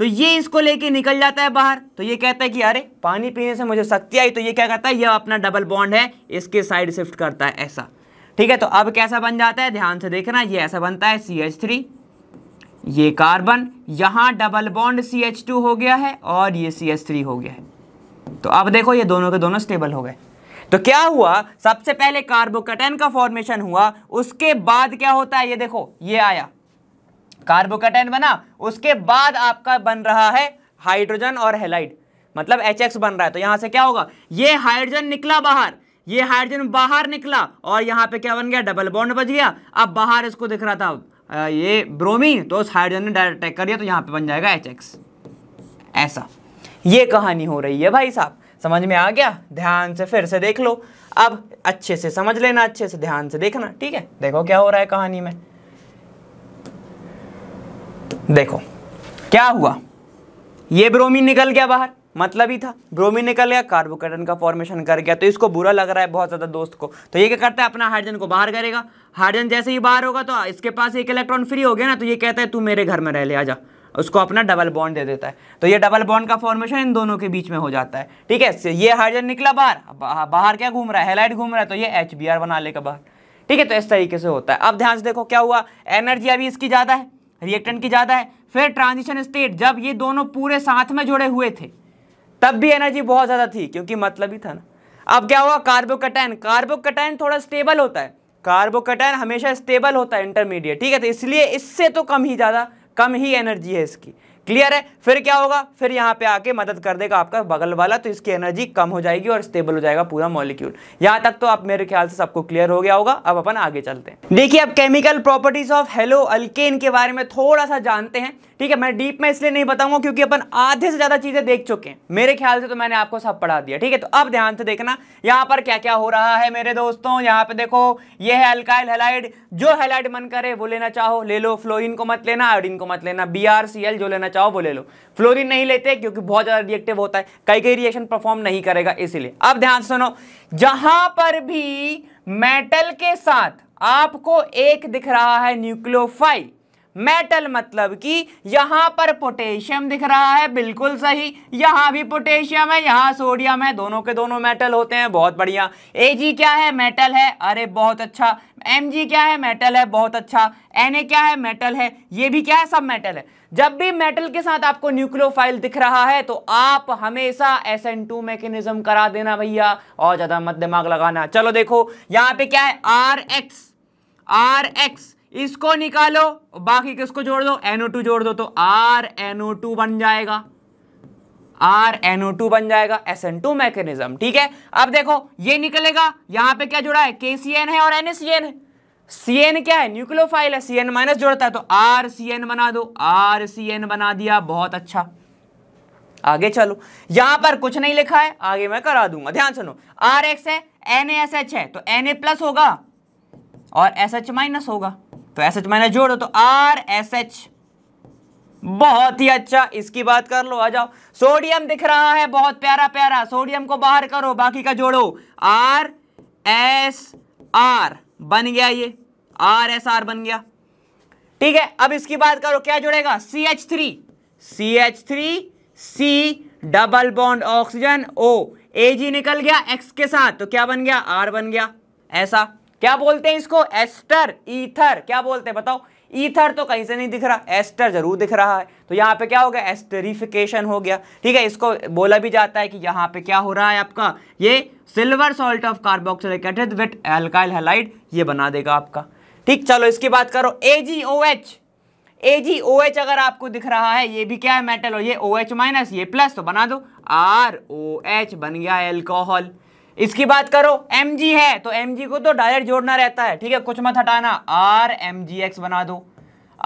तो ये इसको लेके निकल जाता है बाहर तो ये कहता है कि अरे पानी पीने से मुझे शक्ति आई तो ये क्या करता है ये अपना डबल बॉन्ड है इसके साइड शिफ्ट करता है ऐसा ठीक है तो अब कैसा बन जाता है ध्यान से देखना ये ऐसा बनता है सी एच थ्री ये कार्बन यहां double bond C H two हो गया है और ये सी एच थ्री हो गया है तो अब देखो ये दोनों के दोनों स्टेबल हो गए तो क्या हुआ सबसे पहले कार्बोकटन का फॉर्मेशन हुआ उसके बाद क्या होता है ये देखो ये आया कार्बोकेटाइन बना उसके बाद आपका बन रहा है हाइड्रोजन और हेलाइड मतलब एच बन रहा है तो यहाँ से क्या होगा ये हाइड्रोजन निकला बाहर ये हाइड्रोजन बाहर निकला और यहाँ पे क्या बन गया डबल बॉन्ड बच गया अब बाहर इसको दिख रहा था ये ब्रोमीन तो उस हाइड्रोजन ने डायरेक्ट अटैक कर दिया तो यहाँ पे बन जाएगा एच ऐसा ये कहानी हो रही है भाई साहब समझ में आ गया ध्यान से फिर से देख लो अब अच्छे से समझ लेना अच्छे से ध्यान से देखना ठीक है देखो क्या हो रहा है कहानी में देखो क्या हुआ ये ब्रोमीन निकल गया बाहर मतलब ही था ब्रोमीन निकल गया कार्बोकेटन का फॉर्मेशन कर गया तो इसको बुरा लग रहा है बहुत ज़्यादा दोस्त को तो ये क्या करता है अपना हाइड्रोजन को बाहर करेगा हाइड्रोजन जैसे ही बाहर होगा तो इसके पास एक इलेक्ट्रॉन फ्री हो गया ना तो ये कहता है तू मेरे घर में रह ले आजा उसको अपना डबल बॉन्ड दे देता है तो ये डबल बॉन्ड का फॉर्मेशन इन दोनों के बीच में हो जाता है ठीक है ये हाइड्रोजन निकला बाहर बाहर क्या घूम रहा है हेलाइट घूम रहा है तो ये एच बना लेगा बाहर ठीक है तो इस तरीके से होता है अब ध्यान से देखो क्या हुआ एनर्जी अभी इसकी ज़्यादा है रिएक्टेंट की ज़्यादा है फिर ट्रांजिशन स्टेट जब ये दोनों पूरे साथ में जुड़े हुए थे तब भी एनर्जी बहुत ज़्यादा थी क्योंकि मतलब ही था ना अब क्या हुआ कार्बोकटैन कार्बोकटैन थोड़ा स्टेबल होता है कार्बोकटैन हमेशा स्टेबल होता है इंटरमीडिएट ठीक है तो इसलिए इससे तो कम ही ज़्यादा कम ही एनर्जी है इसकी क्लियर है फिर क्या होगा फिर यहाँ पे आके मदद कर देगा आपका बगल वाला तो इसकी एनर्जी कम हो जाएगी और स्टेबल हो जाएगा पूरा मॉलिक्यूल यहाँ तक तो आप मेरे ख्याल से सबको क्लियर हो गया होगा अब अपन आगे चलते हैं देखिए अब chemical properties of halo alkane के बारे में थोड़ा सा जानते हैं ठीक है मैं डीप में इसलिए नहीं बताऊंगा क्योंकि अपन आधे से ज्यादा चीजें देख चुके हैं मेरे ख्याल से तो मैंने आपको सब पढ़ा दिया ठीक है तो अब ध्यान से देखना यहां पर क्या क्या हो रहा है मेरे दोस्तों यहां पे देखो ये है अल्काइल हेलाइड जो हेलाइड मन करे वो लेना चाहो ले लो फ्लोरिन को मत लेना आयोडिन को मत लेना बी जो लेना चाहो वो ले लो फ्लोरिन नहीं लेते क्योंकि बहुत ज्यादा रिएक्टिव होता है कई कई रिएक्शन परफॉर्म नहीं करेगा इसीलिए अब ध्यान सुनो जहां पर भी मेटल के साथ आपको एक दिख रहा है न्यूक्लियोफाइल मेटल मतलब कि यहां पर पोटेशियम दिख रहा है बिल्कुल सही यहां भी पोटेशियम है यहां सोडियम है दोनों के दोनों मेटल होते हैं बहुत बढ़िया ए क्या है मेटल है अरे बहुत अच्छा एम क्या है मेटल है बहुत अच्छा एन क्या है मेटल है ये भी क्या है सब मेटल है जब भी मेटल के साथ आपको न्यूक्लियोफाइल दिख रहा है तो आप हमेशा एस एन टू मैकेनिज्म करा देना भैया और ज़्यादा मत दिमाग लगाना चलो देखो यहां पे क्या है आर एक्स आर एक्स इसको निकालो बाकी किसको जोड़ दो एनओ टू जोड़ दो तो आर एनओ टू बन जाएगा आर टू बन जाएगा टू मैकेनिज्म ठीक है अब देखो ये निकलेगा यहां पे क्या जुड़ा है के सी एन है और एन सी एन है एन क्या है न्यूक्लियोफाइल है एन माइनस जोड़ता है तो आर सी एन बना दो आर सी एन बना दिया बहुत अच्छा आगे चलो यहां पर कुछ नहीं लिखा है आगे मैं करा दूंगा ध्यान सुनो आर एक्स है एन एस एच है तो एन ए प्लस होगा और एस एच माइनस होगा तो एस एच माइनस जोड़ दो तो आर एस एच बहुत ही अच्छा इसकी बात कर लो आ जाओ सोडियम दिख रहा है बहुत प्यारा प्यारा सोडियम को बाहर करो बाकी का जोड़ो आर एस आर बन गया ये आर एस आर बन गया ठीक है अब इसकी बात करो क्या जुड़ेगा C H three C H three C double bond oxygen O A G निकल गया एक्स के साथ तो क्या बन गया आर बन गया ऐसा क्या बोलते हैं इसको एस्टर ईथर क्या बोलते हैं बताओ ईथर तो कहीं से नहीं दिख रहा एस्टर जरूर दिख रहा है तो यहाँ पे क्या हो गया एस्टरिफिकेशन हो गया ठीक है इसको बोला भी जाता है कि यहाँ पे क्या हो रहा है आपका ये silver salt of carboxylic acid with alkyl halide ये बना देगा आपका ठीक चलो इसकी बात करो ए जी O H A ji O H अगर आपको दिख रहा है ये भी क्या है मेटल और ये ओ एच माइनस ये प्लस तो बना दो आर ओ एच बन गया एल्कोहल इसकी बात करो एम है तो एम को तो डायरेक्ट जोड़ना रहता है ठीक है कुछ मत हटाना आर एम बना दो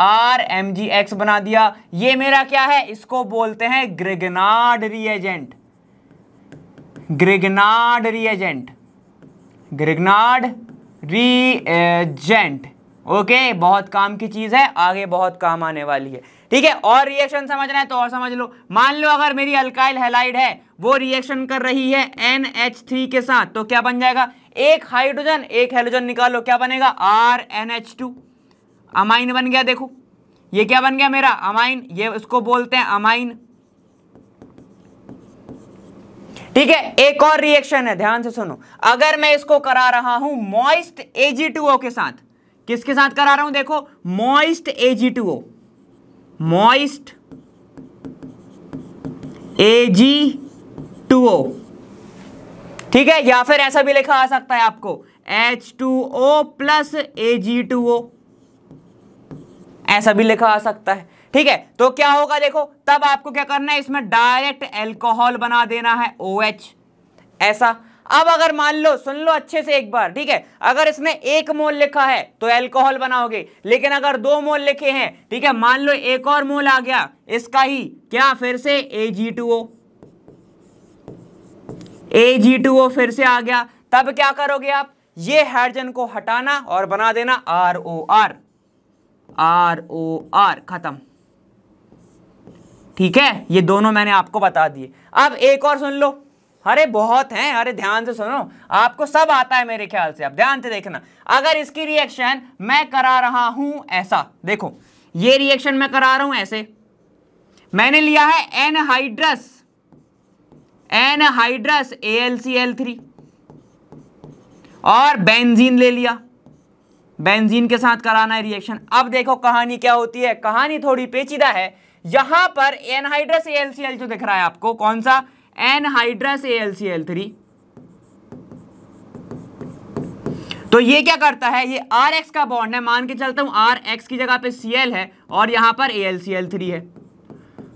आर एम जी एक्स बना दिया ये मेरा क्या है इसको बोलते हैं Grignard reagent Grignard reagent Grignard reagent okay बहुत काम की चीज़ है आगे बहुत काम आने वाली है ठीक है और रिएक्शन समझना है तो और समझ लो मान लो अगर मेरी अल्काइल हेलाइड है वो रिएक्शन कर रही है एन एच थ्री के साथ तो क्या बन जाएगा एक हाइड्रोजन एक हेलोजन निकालो क्या बनेगा R N H two amine बन गया देखो ये क्या बन गया मेरा अमाइन ये उसको बोलते हैं अमाइन ठीक है एक और रिएक्शन है ध्यान से सुनो अगर मैं इसको करा रहा हूं मॉइस्ट एजी के साथ किसके साथ करा रहा हूं देखो मॉइस्ट एजी मॉइस्ट ओ ठीक है या फिर ऐसा भी लिखा आ सकता है आपको H two O plus A G two O ऐसा भी लिखा आ सकता है ठीक है तो क्या होगा देखो तब आपको क्या करना है इसमें डायरेक्ट एल्कोहल बना देना है ओ OH, ऐसा अब अगर मान लो सुन लो अच्छे से एक बार ठीक है अगर इसमें एक मोल लिखा है तो एल्कोहल बनाओगे लेकिन अगर दो मोल लिखे हैं ठीक है मान लो एक और मोल आ गया इसका ही क्या फिर से ए G two O A G two ओ फिर से आ गया तब क्या करोगे आप ये हाइड्रोजन को हटाना और बना देना R O R R O R खत्म ठीक है ये दोनों मैंने आपको बता दिए अब एक और सुन लो अरे बहुत हैं अरे ध्यान से सुनो आपको सब आता है मेरे ख्याल से आप ध्यान से देखना अगर इसकी रिएक्शन मैं करा रहा हूं ऐसा देखो ये रिएक्शन मैं करा रहा हूं ऐसे मैंने लिया है एनहाइड्रस एनहाइड्रस थ्री और बेंजीन ले लिया बेंजीन के साथ कराना है रिएक्शन अब देखो कहानी क्या होती है कहानी थोड़ी पेचीदा है यहां पर एनहाइड्रस एल जो दिख रहा है आपको कौन सा एनहाइड्रस थ्री तो ये क्या करता है ये आर एक्स का बॉन्ड है मान के चलता हूं आर एक्स की जगह पे सी एल है और यहां पर A L C L three है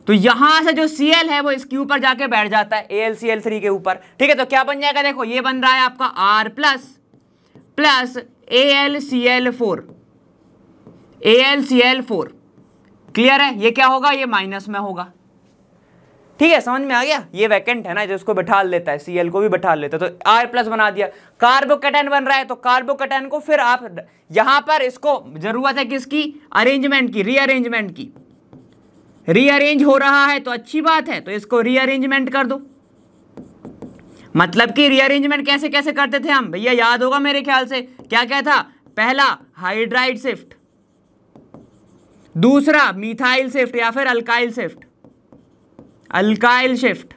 तो यहां से जो सी एल है वो इसके ऊपर जाके बैठ जाता है A L C L three के ऊपर ठीक है तो क्या बन जाएगा देखो ये बन रहा है आपका R plus plus A L C L four A L C L four clear है ये क्या होगा ये माइनस में होगा ठीक है समझ में आ गया ये वैकेंट है ना जो इसको बैठा लेता है सीएल को भी बैठा लेता है तो आर प्लस बना दिया कार्बोकेटाइन बन रहा है तो कार्बोकेटाइन को फिर आप यहां पर इसको जरूरत है किसकी अरेंजमेंट की रीअरेंजमेंट की रीअरेंज हो रहा है तो अच्छी बात है तो इसको रीअरेंजमेंट कर दो मतलब कि रीअरेंजमेंट कैसे कैसे करते थे हम भैया याद होगा मेरे ख्याल से क्या क्या था पहला हाइड्राइड शिफ्ट दूसरा मिथाइल शिफ्ट या फिर अल्काइल शिफ्ट अल्काइल शिफ्ट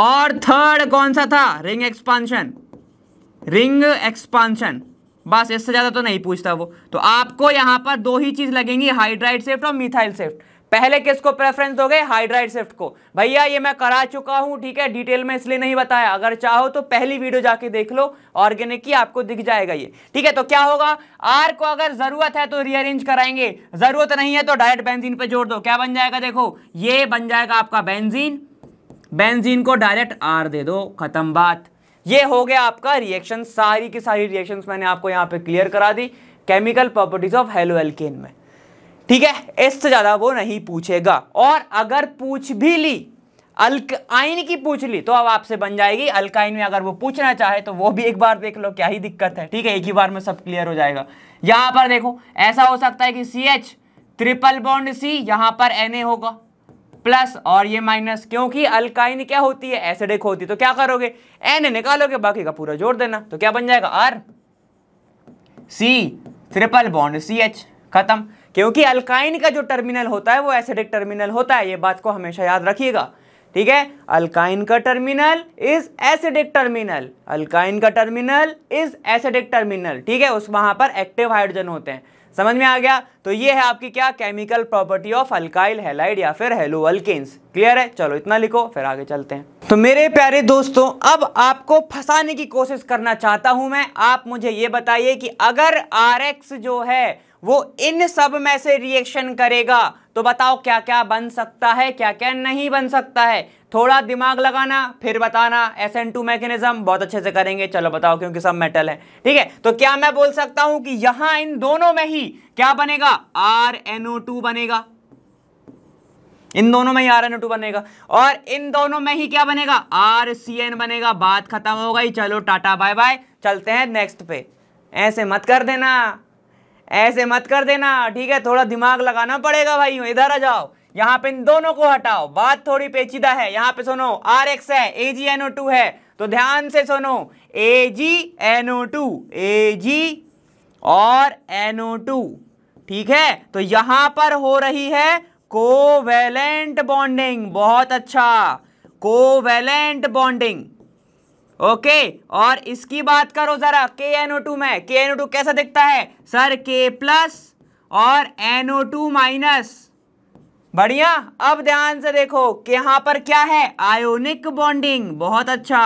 और थर्ड कौन सा था रिंग एक्सपांशन रिंग एक्सपांशन बस इससे ज़्यादा तो नहीं पूछता वो तो आपको यहां पर दो ही चीज़ लगेंगी हाइड्राइड सेफ्ट और मिथाइल सेफ्ट पहले किसको प्रेफरेंस दोगे हाइड्राइड शिफ्ट को भैया ये मैं करा चुका हूँ ठीक है डिटेल में इसलिए नहीं बताया अगर चाहो तो पहली वीडियो जाके देख लो ऑर्गेनिक की आपको दिख जाएगा ये ठीक है तो क्या होगा आर को अगर जरूरत है तो रीअरेंज कराएंगे जरूरत नहीं है तो डायरेक्ट बेंजीन पे जोड़ दो क्या बन जाएगा देखो ये बन जाएगा आपका बेंजीन बेंजीन को डायरेक्ट आर दे दो खत्म बात ये हो गया आपका रिएक्शन सारी की सारी रिएक्शन मैंने आपको यहाँ पे क्लियर करा दी chemical properties of halo alkane में ठीक है इससे ज़्यादा वो नहीं पूछेगा और अगर पूछ भी ली अल्काइन की पूछ ली तो अब आपसे बन जाएगी अल्काइन में अगर वो पूछना चाहे तो वो भी एक बार देख लो क्या ही दिक्कत है ठीक है एक ही बार में सब क्लियर हो जाएगा यहां पर देखो ऐसा हो सकता है कि C H triple bond C यहां पर एन होगा प्लस और ये माइनस क्योंकि अल्काइन क्या होती है एसिडिक होती है तो क्या करोगे एन निकालोगे बाकी का पूरा जोड़ देना तो क्या बन जाएगा R C triple bond C H खत्म क्योंकि अल्काइन का जो टर्मिनल होता है वो एसिडिक टर्मिनल होता है ये बात को हमेशा याद रखिएगा ठीक है अल्काइन का terminal is acidic terminal alkyne का टर्मिनल इज एसिडिक टर्मिनल ठीक है उस वहां पर एक्टिव हाइड्रोजन होते हैं समझ में आ गया तो ये है आपकी क्या chemical property of alkyl halide या फिर हेलो अल्केन्स क्लियर है चलो इतना लिखो फिर आगे चलते हैं तो मेरे प्यारे दोस्तों अब आपको फंसाने की कोशिश करना चाहता हूं मैं आप मुझे ये बताइए कि अगर आर जो है वो इन सब में से रिएक्शन करेगा तो बताओ क्या क्या बन सकता है क्या क्या नहीं बन सकता है थोड़ा दिमाग लगाना फिर बताना एस एन टू मैकेनिज्म बहुत अच्छे से करेंगे चलो बताओ क्योंकि सब मेटल है ठीक है तो क्या मैं बोल सकता हूं कि यहां इन दोनों में ही क्या बनेगा आर एनओ टू बनेगा इन दोनों में ही आर एनओ टू बनेगा और इन दोनों में ही क्या बनेगा आर सी एन बनेगा बात खत्म हो गई चलो टाटा बाय बाय चलते हैं नेक्स्ट पे ऐसे मत कर देना ऐसे मत कर देना ठीक है थोड़ा दिमाग लगाना पड़ेगा भाई इधर आ जाओ यहाँ पे इन दोनों को हटाओ बात थोड़ी पेचीदा है यहाँ पे सुनो आर एक्स है ए जी एनओ टू है तो ध्यान से सुनो ए जी एनओ टू ए जी और एनओ टू ठीक है तो यहां पर हो रही है कोवेलेंट बॉन्डिंग बहुत अच्छा कोवेलेंट बॉन्डिंग ओके और इसकी बात करो जरा के एनओ टू में के एनओ टू कैसा दिखता है सर के प्लस और एनओ टू माइनस बढ़िया अब ध्यान से देखो कि यहां पर क्या है आयोनिक बॉन्डिंग बहुत अच्छा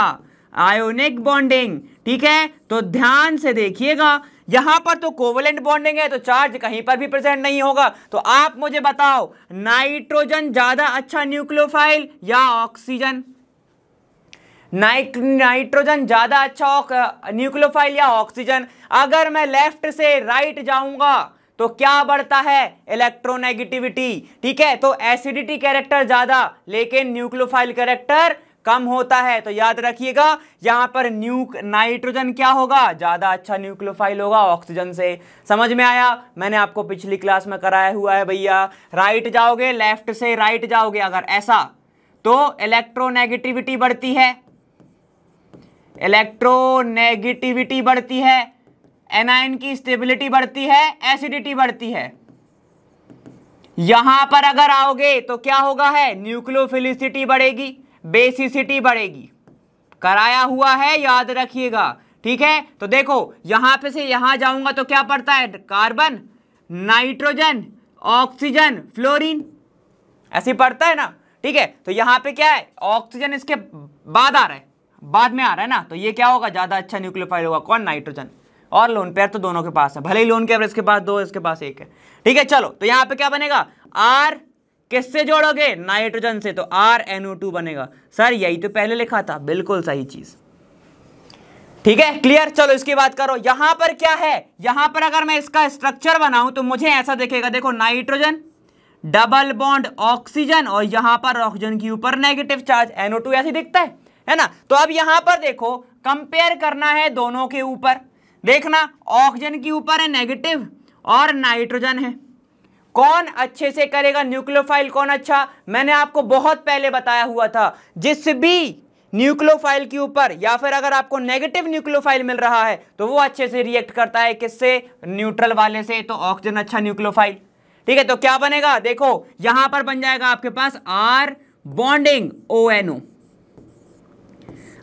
आयोनिक बॉन्डिंग ठीक है तो ध्यान से देखिएगा यहां पर तो कोवलेंट बॉन्डिंग है तो चार्ज कहीं पर भी प्रेजेंट नहीं होगा तो आप मुझे बताओ नाइट्रोजन ज्यादा अच्छा न्यूक्लियोफाइल या ऑक्सीजन नाइट्रोजन ज़्यादा अच्छा न्यूक्लोफाइल या ऑक्सीजन अगर मैं लेफ्ट से राइट जाऊंगा तो क्या बढ़ता है इलेक्ट्रोनेगेटिविटी ठीक है तो एसिडिटी कैरेक्टर ज़्यादा लेकिन न्यूक्लोफाइल कैरेक्टर कम होता है तो याद रखिएगा यहाँ पर न्यूक नाइट्रोजन क्या होगा ज़्यादा अच्छा न्यूक्लोफाइल होगा ऑक्सीजन से समझ में आया मैंने आपको पिछली क्लास में कराया हुआ है भैया राइट जाओगे लेफ्ट से राइट जाओगे अगर ऐसा तो इलेक्ट्रोनेगेटिविटी बढ़ती है इलेक्ट्रोनेगेटिविटी बढ़ती है एनाइन की स्टेबिलिटी बढ़ती है एसिडिटी बढ़ती है यहां पर अगर आओगे तो क्या होगा है न्यूक्लियोफिलिसिटी बढ़ेगी बेसिसिटी बढ़ेगी कराया हुआ है याद रखिएगा ठीक है तो देखो यहां पे से यहां जाऊंगा तो क्या पड़ता है कार्बन नाइट्रोजन ऑक्सीजन फ्लोरीन ऐसे पड़ता है ना ठीक है तो यहां पे क्या है ऑक्सीजन इसके बाद आ रहा है बाद में आ रहा है ना तो ये क्या होगा ज़्यादा अच्छा न्यूक्लियोफाइल होगा कौन नाइट्रोजन और लोन पेयर तो दोनों के पास है भले ही लोन के इसके पास दो इसके पास एक है ठीक है चलो तो यहाँ पे क्या बनेगा आर किससे जोड़ोगे नाइट्रोजन से तो आर टू बनेगा सर यही तो पहले लिखा था बिल्कुल सही चीज ठीक है क्लियर चलो इसकी बात करो यहां पर क्या है यहां पर अगर मैं इसका स्ट्रक्चर बनाऊं तो मुझे ऐसा देखेगा देखो नाइट्रोजन डबल बॉन्ड ऑक्सीजन और यहां पर ऑक्सीजन के ऊपर नेगेटिव चार्ज टू ऐसे दिखता है है ना तो अब यहां पर देखो कंपेयर करना है दोनों के ऊपर देखना ऑक्सीजन के ऊपर है नेगेटिव और नाइट्रोजन है कौन अच्छे से करेगा न्यूक्लियोफाइल कौन अच्छा मैंने आपको बहुत पहले बताया हुआ था जिस भी न्यूक्लियोफाइल के ऊपर या फिर अगर आपको नेगेटिव न्यूक्लियोफाइल मिल रहा है तो वो अच्छे से रिएक्ट करता है किससे न्यूट्रल वाले से तो ऑक्सीजन अच्छा न्यूक्लियोफाइल ठीक है तो क्या बनेगा देखो यहां पर बन जाएगा आपके पास R bonding O N O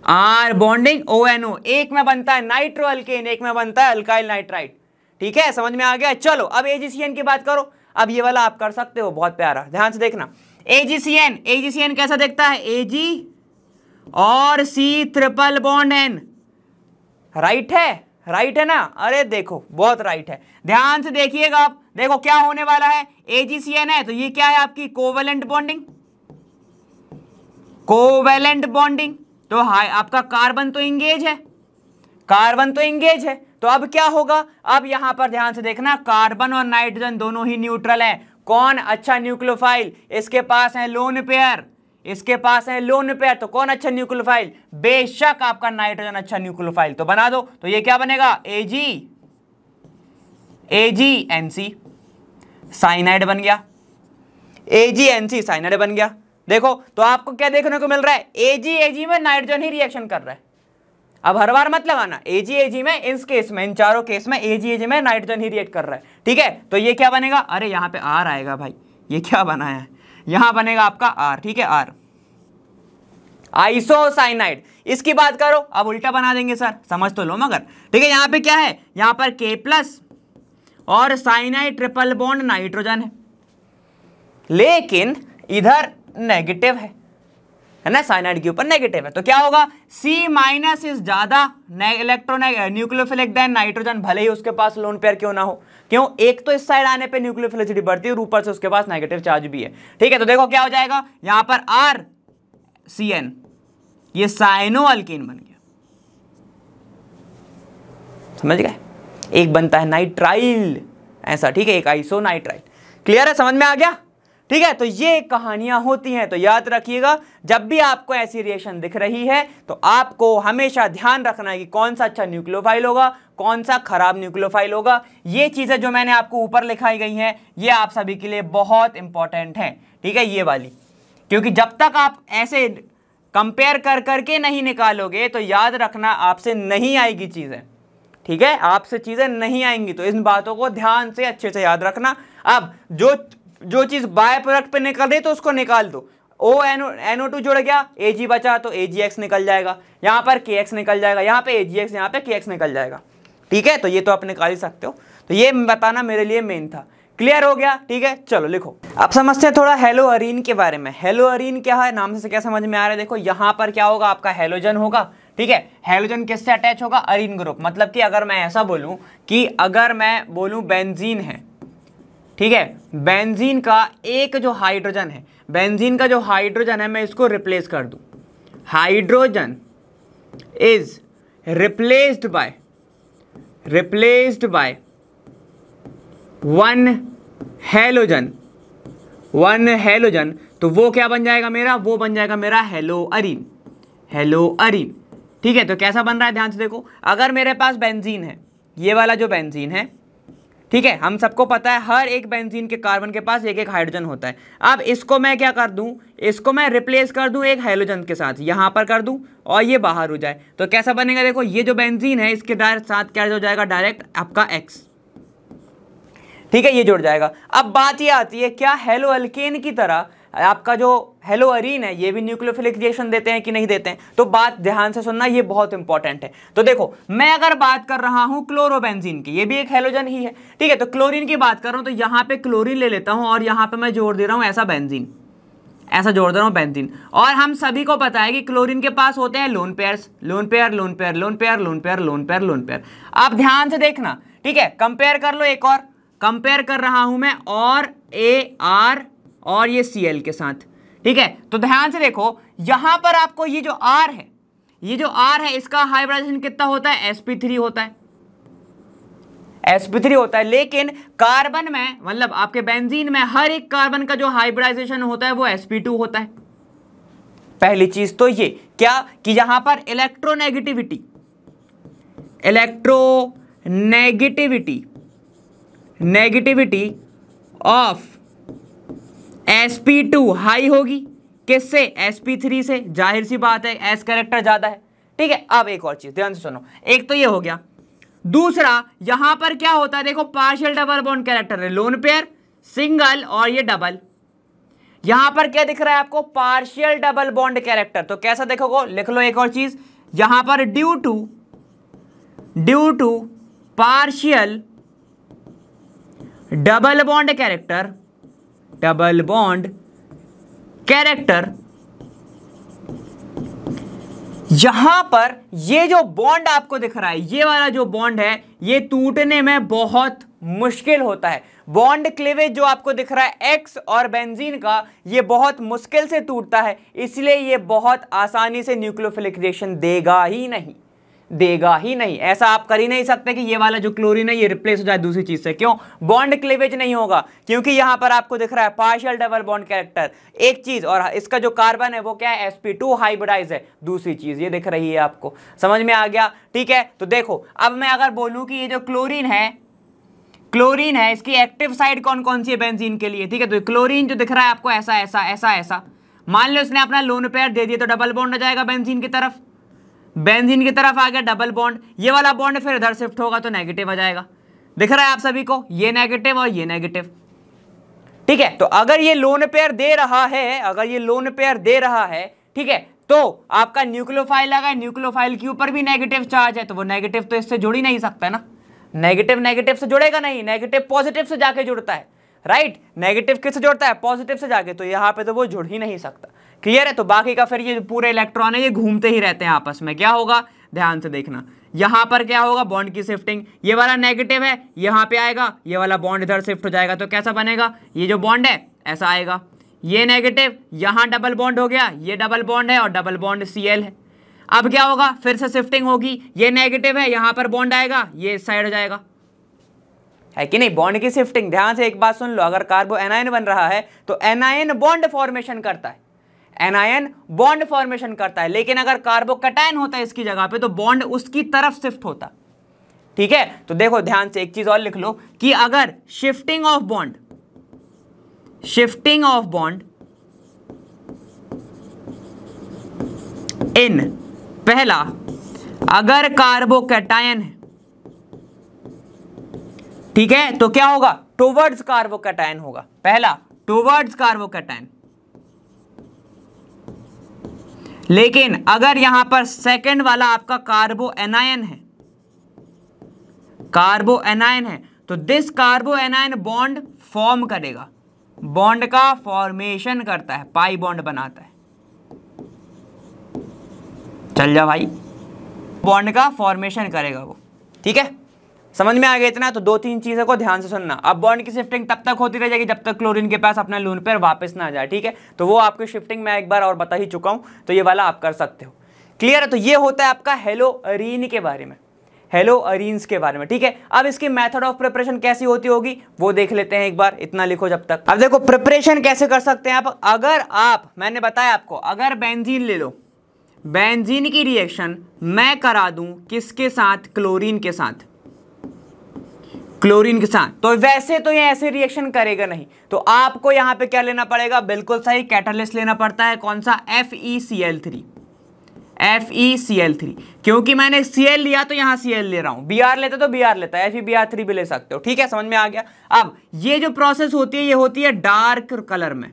R bonding O N O एक में बनता है नाइट्रो अल्केन एक में बनता है अल्काइल नाइट्राइट ठीक है समझ में आ गया चलो अब एजीसीएन की बात करो अब ये वाला आप कर सकते हो बहुत प्यारा ध्यान से देखना एजीसीएन एजीसीएन कैसा देखता है एजी और C triple bond N right है राइट है ना अरे देखो बहुत राइट है ध्यान से देखिएगा आप देखो क्या होने वाला है एजीसीएन है तो ये क्या है आपकी कोवेलेंट बॉन्डिंग कोवेलेंट बॉन्डिंग तो हाई आपका कार्बन तो इंगेज है कार्बन तो इंगेज है तो अब क्या होगा अब यहां पर ध्यान से देखना कार्बन और नाइट्रोजन दोनों ही न्यूट्रल है कौन अच्छा न्यूक्लियोफाइल इसके पास है लोन पेयर इसके पास है लोन पेयर तो कौन अच्छा न्यूक्लोफाइल बेशक आपका नाइट्रोजन अच्छा न्यूक्लोफाइल तो बना दो तो ये क्या बनेगा ए ए जी एन सी साइनाइड बन गया ए जी सी साइनाइड बन गया देखो तो आपको क्या देखने को मिल रहा है एजी एजी में नाइट्रोजन ही रिएक्शन कर रहा है अब हर बार मत लगाना एजी एजी में इन केस में इन चारों केस में एजी एजी में नाइट्रोजन ही रिएक्ट कर रहा है ठीक है तो ये क्या बनेगा अरे यहाँ पे आर आएगा भाई ये क्या बनाया है यहाँ बनेगा आपका आर ठीक है आर आइसोसाइनाइड इसकी बात करो अब उल्टा बना देंगे सर समझ तो लो मगर ठीक है यहाँ पे क्या है यहाँ पर के प्लस और साइनाइड ट्रिपल बॉन्ड नाइट्रोजन है लेकिन इधर नेगेटिव है है ना साइनाइड के ऊपर नेगेटिव है तो क्या होगा सी माइनस इज ज्यादा इलेक्ट्रोनेग न्यूक्लियोफिलिक देन नाइट्रोजन भले ही उसके पास लोन पेयर क्यों ना हो क्यों एक तो इस साइड आने पे न्यूक्लियोफिलिसिटी बढ़ती है और ऊपर से उसके पास नेगेटिव चार्ज भी है ठीक है तो देखो क्या हो जाएगा यहां पर आर सी एन ये साइनो अल्किन बन गया समझ गए एक बनता है नाइट्राइल ऐसा ठीक है एक आइसो नाइट्राइल क्लियर है समझ में आ गया ठीक है तो ये कहानियां होती हैं तो याद रखिएगा जब भी आपको ऐसी रिएक्शन दिख रही है तो आपको हमेशा ध्यान रखना है कि कौन सा अच्छा न्यूक्लियोफाइल होगा कौन सा खराब न्यूक्लियोफाइल होगा ये चीज़ें जो मैंने आपको ऊपर लिखाई गई हैं ये आप सभी के लिए बहुत इंपॉर्टेंट हैं ठीक है ये वाली क्योंकि जब तक आप ऐसे कंपेयर कर करके नहीं निकालोगे तो याद रखना आपसे नहीं आएगी चीज़ें ठीक है आपसे चीज़ें नहीं आएंगी तो इन बातों को ध्यान से अच्छे से याद रखना अब जो जो चीज़ बाय प्रोडक्ट पे निकल रही तो उसको निकाल दो ओ एनो एनओ टू जुड़ गया ए जी बचा तो ए जी एक्स निकल जाएगा यहाँ पर के एक्स निकल जाएगा यहाँ पे ए जी एक्स यहाँ पे के एक्स निकल जाएगा ठीक है तो ये तो आप निकाल ही सकते हो तो ये बताना मेरे लिए मेन था क्लियर हो गया ठीक है चलो लिखो अब समझते हैं थोड़ा हेलो अरीन के बारे में हेलो अरीन क्या है नाम से क्या समझ में आ रहा है देखो यहाँ पर क्या होगा आपका हेलोजन होगा ठीक है हेलोजन किससे अटैच होगा अरीन ग्रुप मतलब कि अगर मैं ऐसा बोलूँ कि अगर मैं बोलूँ बेंजीन है ठीक है बेंजीन का एक जो हाइड्रोजन है बेंजीन का जो हाइड्रोजन है मैं इसको रिप्लेस कर दूं hydrogen is replaced by replaced by one halogen one halogen तो वो क्या बन जाएगा मेरा वो बन जाएगा मेरा हेलो अरीन हेलो अरीन ठीक है तो कैसा बन रहा है ध्यान से देखो अगर मेरे पास बेंजीन है ये वाला जो बेंजीन है ठीक है हम सबको पता है हर एक बेंजीन के कार्बन के पास एक एक हाइड्रोजन होता है अब इसको मैं क्या कर दूं इसको मैं रिप्लेस कर दूं एक हाइड्रोजन के साथ यहाँ पर कर दूं और ये बाहर हो जाए तो कैसा बनेगा देखो ये जो बेंजीन है इसके डायरेक्ट साथ क्या हो जाएगा डायरेक्ट आपका एक्स ठीक है ये जुड़ जाएगा अब बात यह आती है क्या हेलो अल्केन की तरह आपका जो हेलो अरीन है ये भी न्यूक्लियोफिलिक रिएक्शन देते हैं कि नहीं देते हैं तो बात ध्यान से सुनना ये बहुत इंपॉर्टेंट है तो देखो मैं अगर बात कर रहा हूं क्लोरोबेंजीन की ये भी एक हेलोजन ही है ठीक है तो क्लोरीन की बात कर रहा हूँ तो यहाँ पे क्लोरीन ले लेता हूँ और यहाँ पे मैं जोड़ दे रहा हूँ ऐसा बेंजीन ऐसा जोड़ दे रहा हूँ बेंजीन और हम सभी को पता है कि क्लोरीन के पास होते हैं lone pair lone pair lone pair lone pair lone pair lone pair lone pair आप ध्यान से देखना ठीक है कंपेयर कर लो एक और कंपेयर कर रहा हूं मैं और ए आर और ये सी एल के साथ ठीक है तो ध्यान से देखो यहां पर आपको ये जो आर है ये जो आर है इसका हाइब्रिडाइजेशन कितना होता है sp3 होता है sp3 होता है लेकिन कार्बन में मतलब आपके बेंजीन में हर एक कार्बन का जो हाइब्रिडाइजेशन होता है वो sp2 होता है पहली चीज तो ये क्या कि यहां पर electronegativity electronegativity negativity of S P two high होगी किससे एस पी थ्री से जाहिर सी बात है एस करेक्टर ज़्यादा है ठीक है अब एक और चीज़ ध्यान से सुनो एक तो ये हो गया दूसरा यहां पर क्या होता है देखो पार्शियल डबल बॉन्ड कैरेक्टर है लोन पेयर सिंगल और ये डबल यहां पर क्या दिख रहा है आपको पार्शियल डबल बॉन्ड कैरेक्टर तो कैसा देखोगे लिख लो एक और चीज यहां पर due to due to partial double bond character double bond character यहां पर ये जो बॉन्ड आपको दिख रहा है ये वाला जो बॉन्ड है ये टूटने में बहुत मुश्किल होता है बॉन्ड क्लेवेज जो आपको दिख रहा है एक्स और बेंजीन का ये बहुत मुश्किल से टूटता है इसलिए ये बहुत आसानी से न्यूक्लियोफिलिक्सेशन देगा ही नहीं देगा ही नहीं ऐसा आप कर ही नहीं सकते कि ये वाला जो क्लोरीन है ये रिप्लेस हो जाए दूसरी चीज से क्यों बॉन्ड क्लेवेज नहीं होगा क्योंकि यहां पर आपको दिख रहा है पार्शियल डबल बॉन्ड कैरेक्टर एक चीज और इसका जो कार्बन है वो क्या है एसपी टू हाइब्रिडाइज है दूसरी चीज ये दिख रही है आपको समझ में आ गया ठीक है तो देखो अब मैं अगर बोलू कि ये जो क्लोरीन है क्लोरीन है इसकी एक्टिव साइड कौन कौन सी है बेंजीन के लिए ठीक है तो क्लोरीन जो दिख रहा है आपको ऐसा ऐसा ऐसा ऐसा मान लो इसने अपना लोन पेयर दे दिया तो डबल बॉन्ड हो जाएगा बेंजीन की तरफ बेंजीन की तरफ आ गया डबल बॉन्ड ये वाला बॉन्ड फिर इधर शिफ्ट होगा तो नेगेटिव आ जाएगा दिख रहा है आप सभी को ये नेगेटिव और ये नेगेटिव ठीक है तो अगर ये लोन पेयर दे रहा है अगर ये लोन पेयर दे रहा है ठीक है तो आपका न्यूक्लियोफाइल अगर न्यूक्लियोफाइल के ऊपर भी नेगेटिव चार्ज है तो वो नेगेटिव तो इससे जुड़ ही नहीं सकता ना नेगेटिव नेगेटिव से जुड़ेगा नहीं नेगेटिव पॉजिटिव से जाके जुड़ता है राइट नेगेटिव किससे जुड़ता है पॉजिटिव से जाके तो यहाँ पे तो वो जुड़ ही नहीं सकता क्लियर है तो बाकी का फिर ये पूरे इलेक्ट्रॉन है ये घूमते ही रहते हैं आपस में क्या होगा ध्यान से देखना यहां पर क्या होगा बॉन्ड की शिफ्टिंग ये वाला नेगेटिव है यहां पे आएगा ये वाला बॉन्ड इधर शिफ्ट हो जाएगा तो कैसा बनेगा ये जो बॉन्ड है ऐसा आएगा ये नेगेटिव यहां डबल बॉन्ड हो गया ये डबल बॉन्ड है और डबल बॉन्ड सी है अब क्या होगा फिर से शिफ्टिंग होगी ये नेगेटिव है यहां पर बॉन्ड आएगा ये इस साइड हो जाएगा है कि नहीं बॉन्ड की शिफ्टिंग ध्यान से एक बात सुन लो अगर कार्बो एनायन बन रहा है तो एनायन बॉन्ड फॉर्मेशन करता है एनआईएन बॉन्ड फॉर्मेशन करता है लेकिन अगर कार्बोकटायन होता है इसकी जगह पे तो बॉन्ड उसकी तरफ शिफ्ट होता ठीक है तो देखो ध्यान से एक चीज और लिख लो कि अगर shifting of bond shifting of bond in पहला अगर कार्बोकैटायन है ठीक है तो क्या होगा टुवर्ड्स कार्बोकैटायन होगा पहला टुवर्ड्स कैटाइन लेकिन अगर यहां पर सेकंड वाला आपका कार्बो एनायन है कार्बो एनायन है तो this carbanion bond form करेगा बॉन्ड का फॉर्मेशन करता है पाई बॉन्ड बनाता है चल जा भाई बॉन्ड का फॉर्मेशन करेगा वो ठीक है समझ में आ गया इतना तो दो तीन चीज़ों को ध्यान से सुनना अब बॉन्ड की शिफ्टिंग तब तक होती रह जाएगी जब तक क्लोरीन के पास अपना लून पर वापस ना आ जाए ठीक है तो वो आपकी शिफ्टिंग मैं एक बार और बता ही चुका हूँ तो ये वाला आप कर सकते हो क्लियर है तो ये होता है आपका हेलो अरीन के बारे में हेलो अरीन के बारे में ठीक है अब इसकी मेथड ऑफ प्रिपरेशन कैसी होती होगी वो देख लेते हैं एक बार इतना लिखो जब तक अब देखो प्रिपरेशन कैसे कर सकते हैं आप अगर आप मैंने बताया आपको अगर बेंजीन ले लो बेंजीन की रिएक्शन मैं करा दूं किसके साथ क्लोरीन के साथ क्लोरीन के साथ तो वैसे तो ये ऐसे रिएक्शन करेगा नहीं तो आपको यहां पे क्या लेना पड़ेगा बिल्कुल सही कैटलिस्ट लेना पड़ता है कौन सा F E C L three F E C L three क्योंकि मैंने सी एल लिया तो यहां सी एल ले रहा हूं बी आर लेते तो बी आर लेता है F E B R three भी ले सकते हो ठीक है समझ में आ गया अब ये जो प्रोसेस होती है ये होती है डार्क कलर में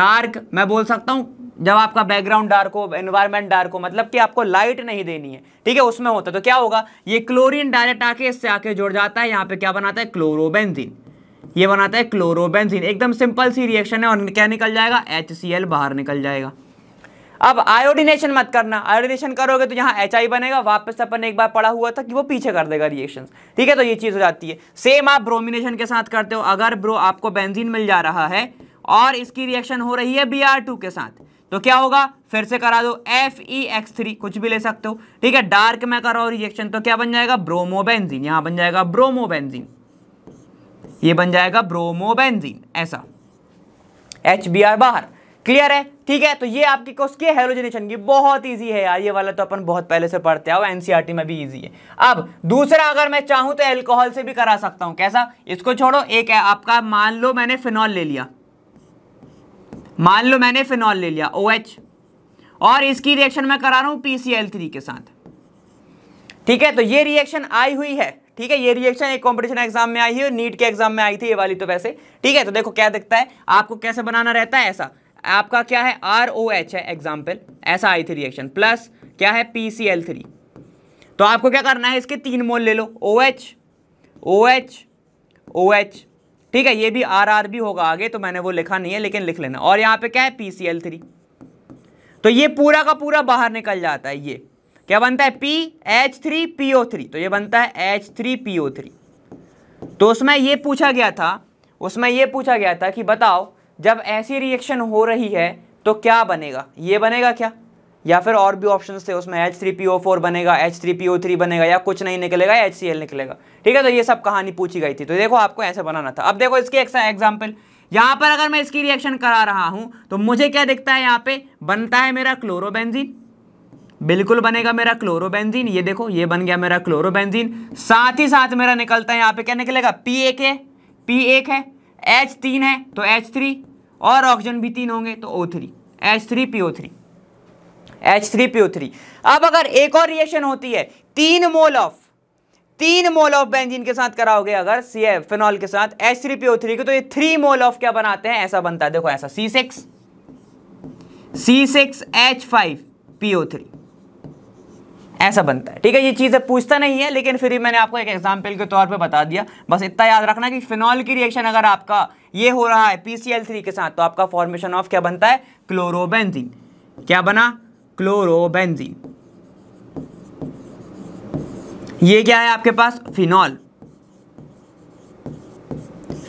डार्क मैं बोल सकता हूं जब आपका बैकग्राउंड डार्क हो एनवायरमेंट डार्क हो मतलब कि आपको लाइट नहीं देनी है ठीक है उसमें होता है तो क्या होगा ये क्लोरीन डायरेक्ट आके इससे आके जुड़ जाता है यहाँ पे क्या बनाता है क्लोरोबेंजीन ये बनाता है क्लोरोबेंजीन एकदम सिंपल सी रिएक्शन है और क्या निकल जाएगा एच बाहर निकल जाएगा अब आयोडिनेशन मत करना आयोडिनेशन करोगे तो यहाँ एच बनेगा वापस अपन एक बार पड़ा हुआ था कि वो पीछे कर देगा रिएक्शन ठीक है तो ये चीज़ हो जाती है सेम आप ब्रोमिनेशन के साथ करते हो अगर ब्रो आपको बेंजीन मिल जा रहा है और इसकी रिएक्शन हो रही है बी के साथ तो क्या होगा फिर से करा दो एफ ई एक्स थ्री कुछ भी ले सकते हो ठीक है डार्क में हो रिएक्शन तो क्या बन जाएगा ब्रोमोबेंजीन यहां बन जाएगा ब्रोमोबेंजीन ये बन जाएगा ब्रोमोबेंजीन ऐसा एच बी आर बाहर क्लियर है ठीक है तो ये आपकी उसकी हेलोजिनेशन की बहुत इजी है यार ये वाला तो अपन बहुत पहले से पढ़ते आओ एनसीईआरटी e में भी इजी है अब दूसरा अगर मैं चाहूं तो एल्कोहल से भी करा सकता हूं कैसा इसको छोड़ो एक है आपका मान लो मैंने फिनॉल ले लिया मान लो मैंने फिनॉल ले लिया ओ OH, और इसकी रिएक्शन मैं करा रहा हूँ थ्री के साथ ठीक है तो ये रिएक्शन आई हुई है ठीक है ये रिएक्शन एक कॉम्पिटिशन एग्जाम में आई है और नीट के एग्जाम में आई थी ये वाली तो वैसे ठीक है तो देखो क्या दिखता है आपको कैसे बनाना रहता है ऐसा आपका क्या है आर ओ एच है एग्जाम्पल ऐसा आई थी रिएक्शन प्लस क्या है पी सी एल थ्री तो आपको क्या करना है इसके तीन मोल ले लो O H O H O H ठीक है ये भी आर आर भी होगा आगे तो मैंने वो लिखा नहीं है लेकिन लिख लेना और यहाँ पे क्या है पी सी एल थ्री तो ये पूरा का पूरा बाहर निकल जाता है ये क्या बनता है P H three P O three तो ये बनता है H three P O three तो उसमें ये पूछा गया था उसमें ये पूछा गया था कि बताओ जब ऐसी रिएक्शन हो रही है तो क्या बनेगा ये बनेगा क्या या फिर और भी ऑप्शन थे उसमें H three P O four बनेगा H three P O three बनेगा या कुछ नहीं निकलेगा एच सी एल निकलेगा ठीक है तो ये सब कहानी पूछी गई थी तो देखो आपको ऐसे बनाना था अब देखो इसकी एग्जाम्पल यहाँ पर अगर मैं इसकी रिएक्शन करा रहा हूँ तो मुझे क्या दिखता है यहाँ पे बनता है मेरा क्लोरोबेंजीन बिल्कुल बनेगा मेरा क्लोरोबेंजीन ये देखो ये बन गया मेरा क्लोरोबेंजीन साथ ही साथ मेरा निकलता है यहाँ पे क्या निकलेगा पी एक है पी एक है एच तीन है तो एच थ्री और ऑक्सीजन भी तीन होंगे तो O three H three P O three H3PO3 अब अगर एक और रिएक्शन होती है तीन मोल ऑफ तीन मोल ऑफ बेंजीन के साथ कराओगे अगर सी फिनॉल के साथ एच थ्री पीओ थ्री तो ये थ्री मोल ऑफ क्या बनाते हैं ऐसा बनता है देखो ऐसा C six C six H five P O three ऐसा बनता है ठीक है ये चीज़ें पूछता नहीं है लेकिन फिर भी मैंने आपको एक एग्जांपल के तौर पे बता दिया बस इतना याद रखना कि फिनॉल की रिएक्शन अगर आपका ये हो रहा है पी के साथ तो आपका फॉर्मेशन ऑफ क्या बनता है क्लोरोबेंजीन क्या बना क्लोरोबेंजीन ये क्या है आपके पास फिनॉल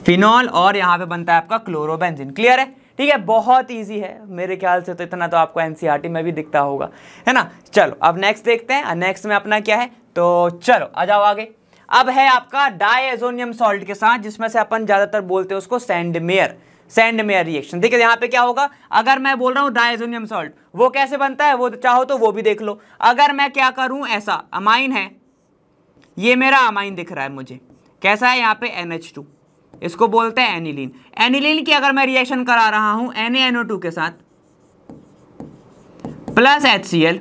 फिनॉल और यहां पे बनता है आपका क्लोरोबेंजिन क्लियर है ठीक है बहुत इजी है मेरे ख्याल से तो इतना तो आपको एनसीईआरटी e में भी दिखता होगा है ना चलो अब नेक्स्ट देखते हैं नेक्स्ट में अपना क्या है तो चलो आ जाओ आगे अब है आपका डायजोनियम सॉल्ट के साथ जिसमें से अपन ज़्यादातर बोलते हैं उसको सैंडमेयर सेंड मेयर रिएक्शन देखिए यहाँ पे क्या होगा अगर मैं बोल रहा हूँ डायजोनियम सॉल्ट वो कैसे बनता है वो चाहो तो वो भी देख लो अगर मैं क्या करूँ ऐसा अमाइन है ये मेरा अमाइन दिख रहा है मुझे कैसा है यहाँ पे एन इसको बोलते हैं एनिलीन एनिलीन की अगर मैं रिएक्शन करा रहा हूँ एन के साथ प्लस एच सी एल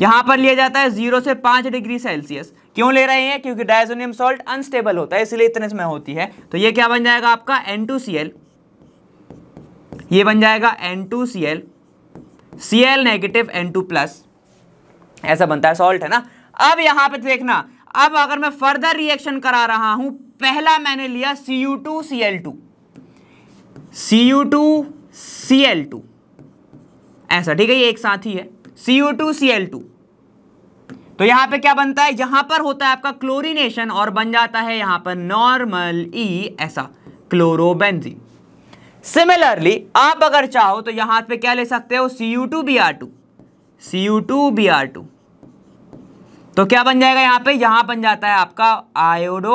यहाँ पर लिया जाता है जीरो से पाँच डिग्री सेल्सियस क्यों ले रहे हैं क्योंकि डायजोनियम सॉल्ट अनस्टेबल होता है इसलिए इतने समय होती है तो ये क्या बन जाएगा आपका एन टू सी एल ये बन जाएगा N two C L C L negative N two plus ऐसा बनता है सॉल्ट है ना अब यहां पे देखना अब अगर मैं फर्दर रिएक्शन करा रहा हूं पहला मैंने लिया C U two C L two C U two C L two ऐसा ठीक है ये एक साथ ही है C U two C L two तो यहां पे क्या बनता है यहां पर होता है आपका क्लोरीनेशन और बन जाता है यहां पर नॉर्मल ई e, ऐसा क्लोरोबेंजीन सिमिलरली आप अगर चाहो तो यहां पे क्या ले सकते हो C U two B R two C U two B R two तो क्या बन जाएगा यहां पे यहां बन जाता है आपका आयोडो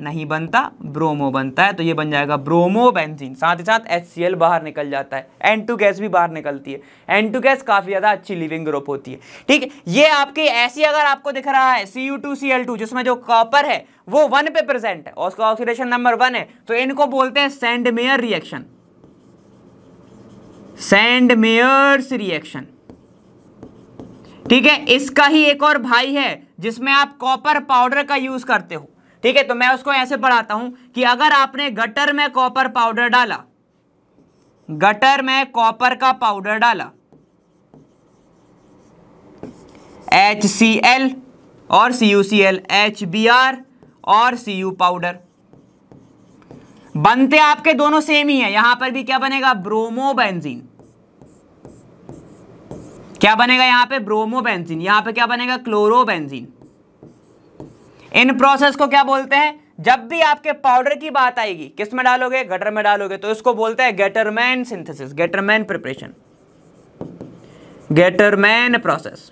नहीं बनता ब्रोमो बनता है तो ये बन जाएगा ब्रोमो बेंजीन साथ ही साथ एच बाहर निकल जाता है एन टू गैस भी बाहर निकलती है एन टू गैस काफ़ी ज़्यादा अच्छी लिविंग ग्रुप होती है ठीक है ये आपके ऐसी अगर आपको दिख रहा है C U two C L two जिसमें जो कॉपर है वो वन पे प्रेजेंट है और उसका ऑक्सीडेशन नंबर वन है तो इनको बोलते हैं Sandmeyer reaction Sandmeyer's reaction ठीक है इसका ही एक और भाई है जिसमें आप कॉपर पाउडर का यूज करते हो ठीक है तो मैं उसको ऐसे पढ़ाता हूं कि अगर आपने गटर में कॉपर पाउडर डाला गटर में कॉपर का पाउडर डाला एच सी एल और C U C L H B R और सी यू पाउडर बनते आपके दोनों सेम ही है यहां पर भी क्या बनेगा ब्रोमोबेंजीन क्या बनेगा यहां पे ब्रोमोबेंजीन यहां पे क्या बनेगा क्लोरोबेंजीन इन प्रोसेस को क्या बोलते हैं जब भी आपके पाउडर की बात आएगी किस में डालोगे गटर में डालोगे तो इसको बोलते हैं Gattermann synthesis Gattermann preparation Gattermann process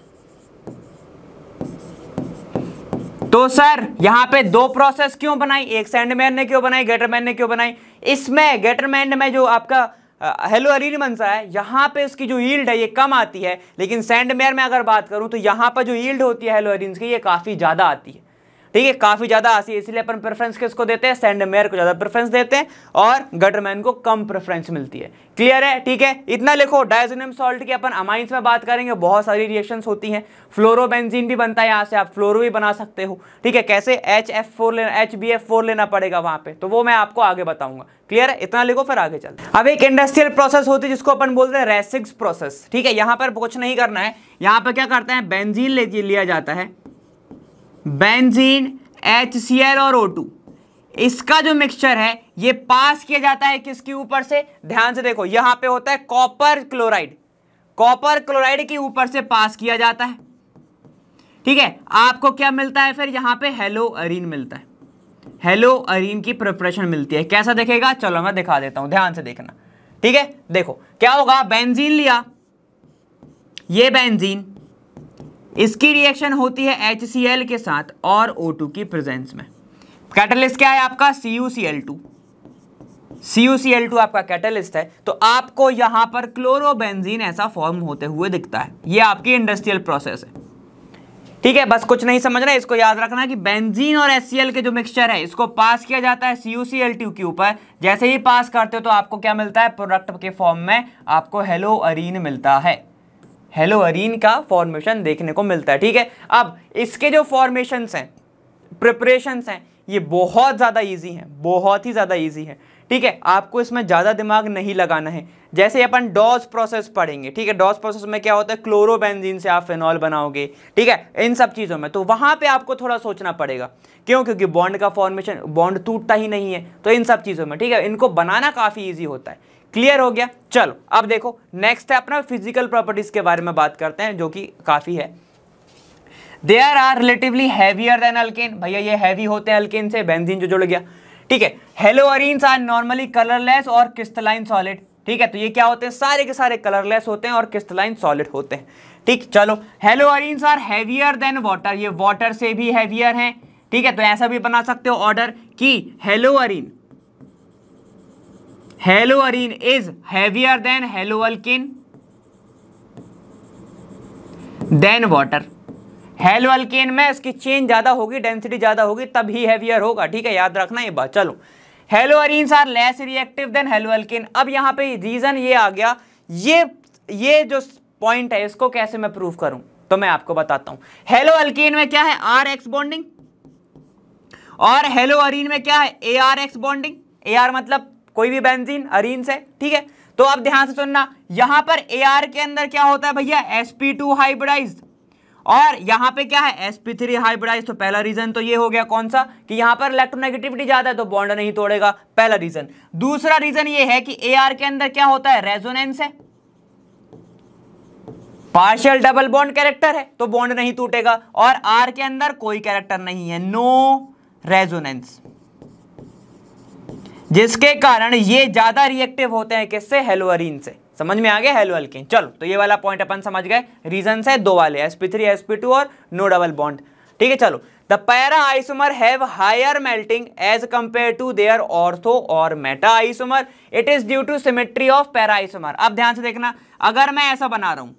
तो सर यहाँ पे दो प्रोसेस क्यों बनाई एक सैंडमैन ने क्यों बनाई गेटरमैन ने क्यों बनाई इसमें गेटरमैन में जो आपका हेलो मनसा है यहाँ पे उसकी जो यील्ड है ये कम आती है लेकिन सैंडमेयर में अगर बात करूँ तो यहाँ पर जो यील्ड होती है हेलो अरीन की ये काफ़ी ज़्यादा आती है ठीक है काफ़ी ज़्यादा आसी है इसलिए अपन प्रेफरेंस किसको देते हैं सैंड मेयर को ज़्यादा प्रेफरेंस देते हैं और गटरमैन को कम प्रेफरेंस मिलती है क्लियर है ठीक है इतना लिखो डायजोनियम सॉल्ट की अपन अमाइंस में बात करेंगे बहुत सारी रिएक्शन होती हैं फ्लोरोबेंजीन भी बनता है यहाँ से आप फ्लोरो भी बना सकते हो ठीक है कैसे एच एफ फोर लेना एच बी एफ फोर लेना पड़ेगा वहाँ पे तो वो मैं आपको आगे बताऊंगा क्लियर है इतना लिखो फिर आगे चलते अब एक इंडस्ट्रियल प्रोसेस होती है जिसको अपन बोलते हैं रेसिक्स प्रोसेस ठीक है यहाँ पर कुछ नहीं करना है यहाँ पर क्या करते हैं बेंजीन लिया जाता है बेंजीन एच सी एल और ओ टू इसका जो मिक्सचर है ये पास किया जाता है किसके ऊपर से ध्यान से देखो यहां पे होता है कॉपर क्लोराइड कॉपर क्लोराइड के ऊपर से पास किया जाता है ठीक है आपको क्या मिलता है फिर यहां पे हेलो अरीन मिलता है हेलो अरीन की प्रिपरेशन मिलती है कैसा देखेगा चलो मैं दिखा देता हूँ ध्यान से देखना ठीक है देखो क्या होगा बेंजीन लिया ये बेंजीन इसकी रिएक्शन होती है एच के साथ और ओ की प्रेजेंस में कैटलिस्ट क्या है आपका C U C L two C U C L two आपका कैटलिस्ट है तो आपको यहां पर क्लोरोबेंजीन ऐसा फॉर्म होते हुए दिखता है ये आपकी इंडस्ट्रियल प्रोसेस है ठीक है बस कुछ नहीं समझना इसको याद रखना कि बेंजीन और एस के जो मिक्सचर है इसको पास किया जाता है C U C L two के ऊपर जैसे ही पास करते हो तो आपको क्या मिलता है प्रोडक्ट के फॉर्म में आपको हेलो अरीन मिलता है हेलो अरीन का फॉर्मेशन देखने को मिलता है ठीक है अब इसके जो फॉर्मेशंस हैं प्रिपरेशंस हैं ये बहुत ज़्यादा इजी हैं बहुत ही ज़्यादा इजी है ठीक है आपको इसमें ज़्यादा दिमाग नहीं लगाना है जैसे अपन डॉस प्रोसेस पढ़ेंगे ठीक है डॉस प्रोसेस में क्या होता है क्लोरोबेंजीन से आप फिनॉल बनाओगे ठीक है इन सब चीज़ों में तो वहाँ पे आपको थोड़ा सोचना पड़ेगा क्यों क्योंकि बॉन्ड का फॉर्मेशन बॉन्ड टूटता ही नहीं है तो इन सब चीज़ों में ठीक है इनको बनाना काफ़ी ईजी होता है क्लियर हो गया चलो अब देखो नेक्स्ट है अपना फिजिकल प्रॉपर्टीज के बारे में बात करते हैं जो कि काफ़ी है they are are relatively heavier than alkane भैया ये हैवी होते हैं अल्केन से बेंजीन जो जुड़ गया ठीक है हेलोअरीन्स आर नॉर्मली कलरलेस और क्रिस्टलाइन सॉलिड ठीक है तो ये क्या होते हैं सारे के सारे कलरलेस होते हैं और क्रिस्टलाइन सॉलिड होते हैं ठीक चलो haloarenes are heavier than water ये वाटर से भी हैवियर हैं ठीक है तो ऐसा भी बना सकते हो ऑर्डर कि haloarene haloarene is heavier than haloalkane than water halo में इसकी चेन ज़्यादा होगी डेंसिटी ज़्यादा होगी तब ही हैवियर होगा ठीक है याद रखना ये बात चलो haloarenes are less reactive than halo अब यहां पे रीज़न ये आ गया ये ये जो पॉइंट है इसको कैसे मैं प्रूव करूं तो मैं आपको बताता हूं हेलो अल्किन में क्या है आर एक्स बॉन्डिंग और हेलो अरीन में क्या है A R X bonding A R मतलब कोई भी बेंजीन अरीन से ठीक है तो आप ध्यान से सुनना यहां पर ए के अंदर क्या होता है भैया एस पी टू हाइब्रिडाइज और यहां पे क्या है एस पी थ्री हाइब्रिडाइज तो पहला रीजन तो ये हो गया कौन सा कि यहां पर इलेक्ट्रोनेगेटिविटी ज्यादा है तो बॉन्ड नहीं तोड़ेगा पहला रीजन दूसरा रीजन ये है कि ए के अंदर क्या होता है रेजोनेंस है पार्शियल डबल बॉन्ड कैरेक्टर है तो बॉन्ड नहीं टूटेगा और आर के अंदर कोई कैरेक्टर नहीं है नो रेजोनेंस जिसके कारण ये ज़्यादा रिएक्टिव होते हैं किससे हेलोअरीन से समझ में आ गया हेलो अल्किन चलो तो ये वाला पॉइंट अपन समझ गए रीजन है दो वाले S P three S P two और नो डबल बॉन्ड ठीक है चलो the para isomer have higher melting as compare to their ortho और meta isomer it is due to symmetry of para isomer अब ध्यान से देखना अगर मैं ऐसा बना रहा हूं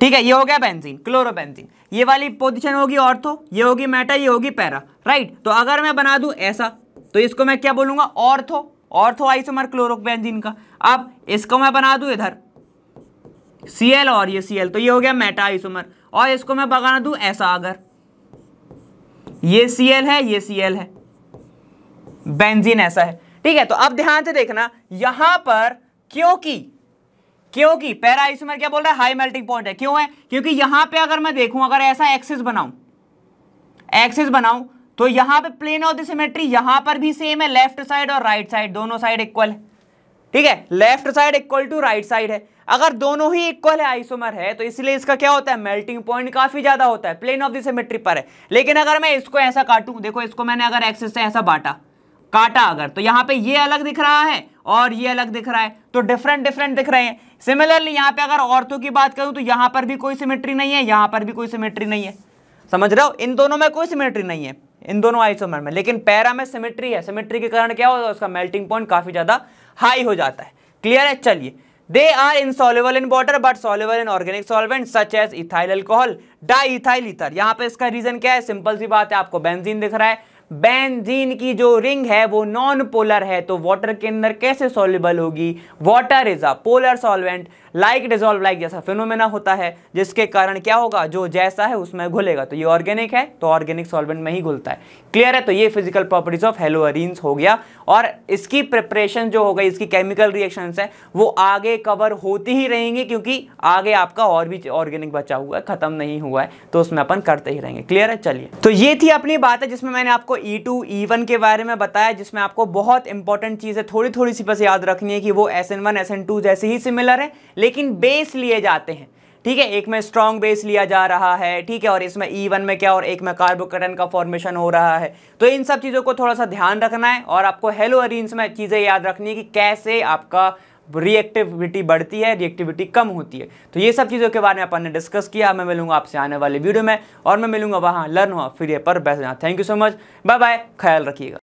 ठीक है ये हो गया बेंजीन क्लोरोबेंजीन ये वाली पोजीशन होगी ऑर्थो ये होगी मेटा ये होगी पैरा राइट तो अगर मैं बना दूं ऐसा तो इसको मैं क्या बोलूंगा ऑर्थो ऑर्थो आइसोमर क्लोरो का अब इसको मैं बना दूं इधर सी एल और ये सी एल तो ये हो गया मेटा आइसोमर और इसको मैं बना दूं ऐसा अगर ये सी एल है ये सी एल है बेंजीन ऐसा है ठीक है तो अब ध्यान से देखना यहां पर क्योंकि क्योंकि पैरा आइसोमर क्या बोल रहा है हाई मेल्टिंग पॉइंट है क्यों है क्योंकि यहां पे अगर मैं देखूं अगर ऐसा एक्सिस बनाऊं एक्सिस बनाऊं तो यहां पे प्लेन ऑफ द सिमेट्री यहां पर भी सेम है लेफ्ट साइड और राइट right साइड दोनों साइड इक्वल है ठीक है left side equal to right side है अगर दोनों ही इक्वल है आइसोमर है तो इसलिए इसका क्या होता है मेल्टिंग पॉइंट काफी ज्यादा होता है प्लेन ऑफ द सिमेट्री पर है लेकिन अगर मैं इसको ऐसा काटू देखो इसको मैंने अगर एक्सिस से ऐसा बांटा काटा अगर तो यहां पे ये अलग दिख रहा है और ये अलग दिख रहा है तो डिफरेंट डिफरेंट दिख रहे हैं सिमिलरली यहां पे अगर औरतों की बात करूं तो यहां पर भी कोई सिमेट्री नहीं है यहां पर भी कोई सिमेट्री नहीं है समझ रहे हो इन दोनों में कोई सिमेट्री नहीं है इन दोनों आइसोमर में लेकिन पैरा में सिमेट्री है सिमेट्री के कारण क्या होता है उसका मेल्टिंग पॉइंट काफ़ी ज़्यादा हाई हो जाता है क्लियर है चलिए they are insoluble in water but soluble in organic solvent such as ethyl alcohol ethyl ether यहाँ पे इसका रीजन क्या है सिंपल सी बात है आपको बेंजीन दिख रहा है बेंजीन की जो रिंग है वो नॉन पोलर है तो वाटर के अंदर कैसे सॉल्युबल होगी water is a polar solvent like dissolve like जैसा फिनोमेना होता है जिसके कारण क्या होगा जो जैसा है उसमें घुलेगा तो ये ऑर्गेनिक है तो ऑर्गेनिक सॉल्वेंट में ही घुलता है क्लियर है तो ये फिजिकल प्रॉपर्टीज ऑफ हेलोअरिन हो गया और इसकी प्रिपरेशन जो हो गई इसकी केमिकल रिएक्शन है वो आगे कवर होती ही रहेंगी क्योंकि आगे आपका और भी ऑर्गेनिक बचा हुआ है खत्म नहीं हुआ है तो उसमें अपन करते ही रहेंगे क्लियर है चलिए तो ये थी अपनी बात है जिसमें मैंने आपको ई e टू e के बारे में बताया जिसमें आपको बहुत इंपॉर्टेंट चीज़ है थोड़ी थोड़ी सी बस याद रखनी है कि वो S N one S N two जैसे ही सिमिलर है लेकिन बेस लिए जाते हैं ठीक है एक में स्ट्रॉन्ग बेस लिया जा रहा है ठीक है और इसमें ई e वन में क्या और एक में कार्बोकटन का फॉर्मेशन हो रहा है तो इन सब चीज़ों को थोड़ा सा ध्यान रखना है और आपको हेलो अरिन्स में चीज़ें याद रखनी है कि कैसे आपका रिएक्टिविटी बढ़ती है रिएक्टिविटी कम होती है तो ये सब चीज़ों के बारे में अपन ने डिस्कस किया मैं मिलूंगा आपसे आने वाले वीडियो में और मैं मिलूंगा वहाँ लर्न हुआ फिर ये पर best thank you so much bye bye ख्याल रखिएगा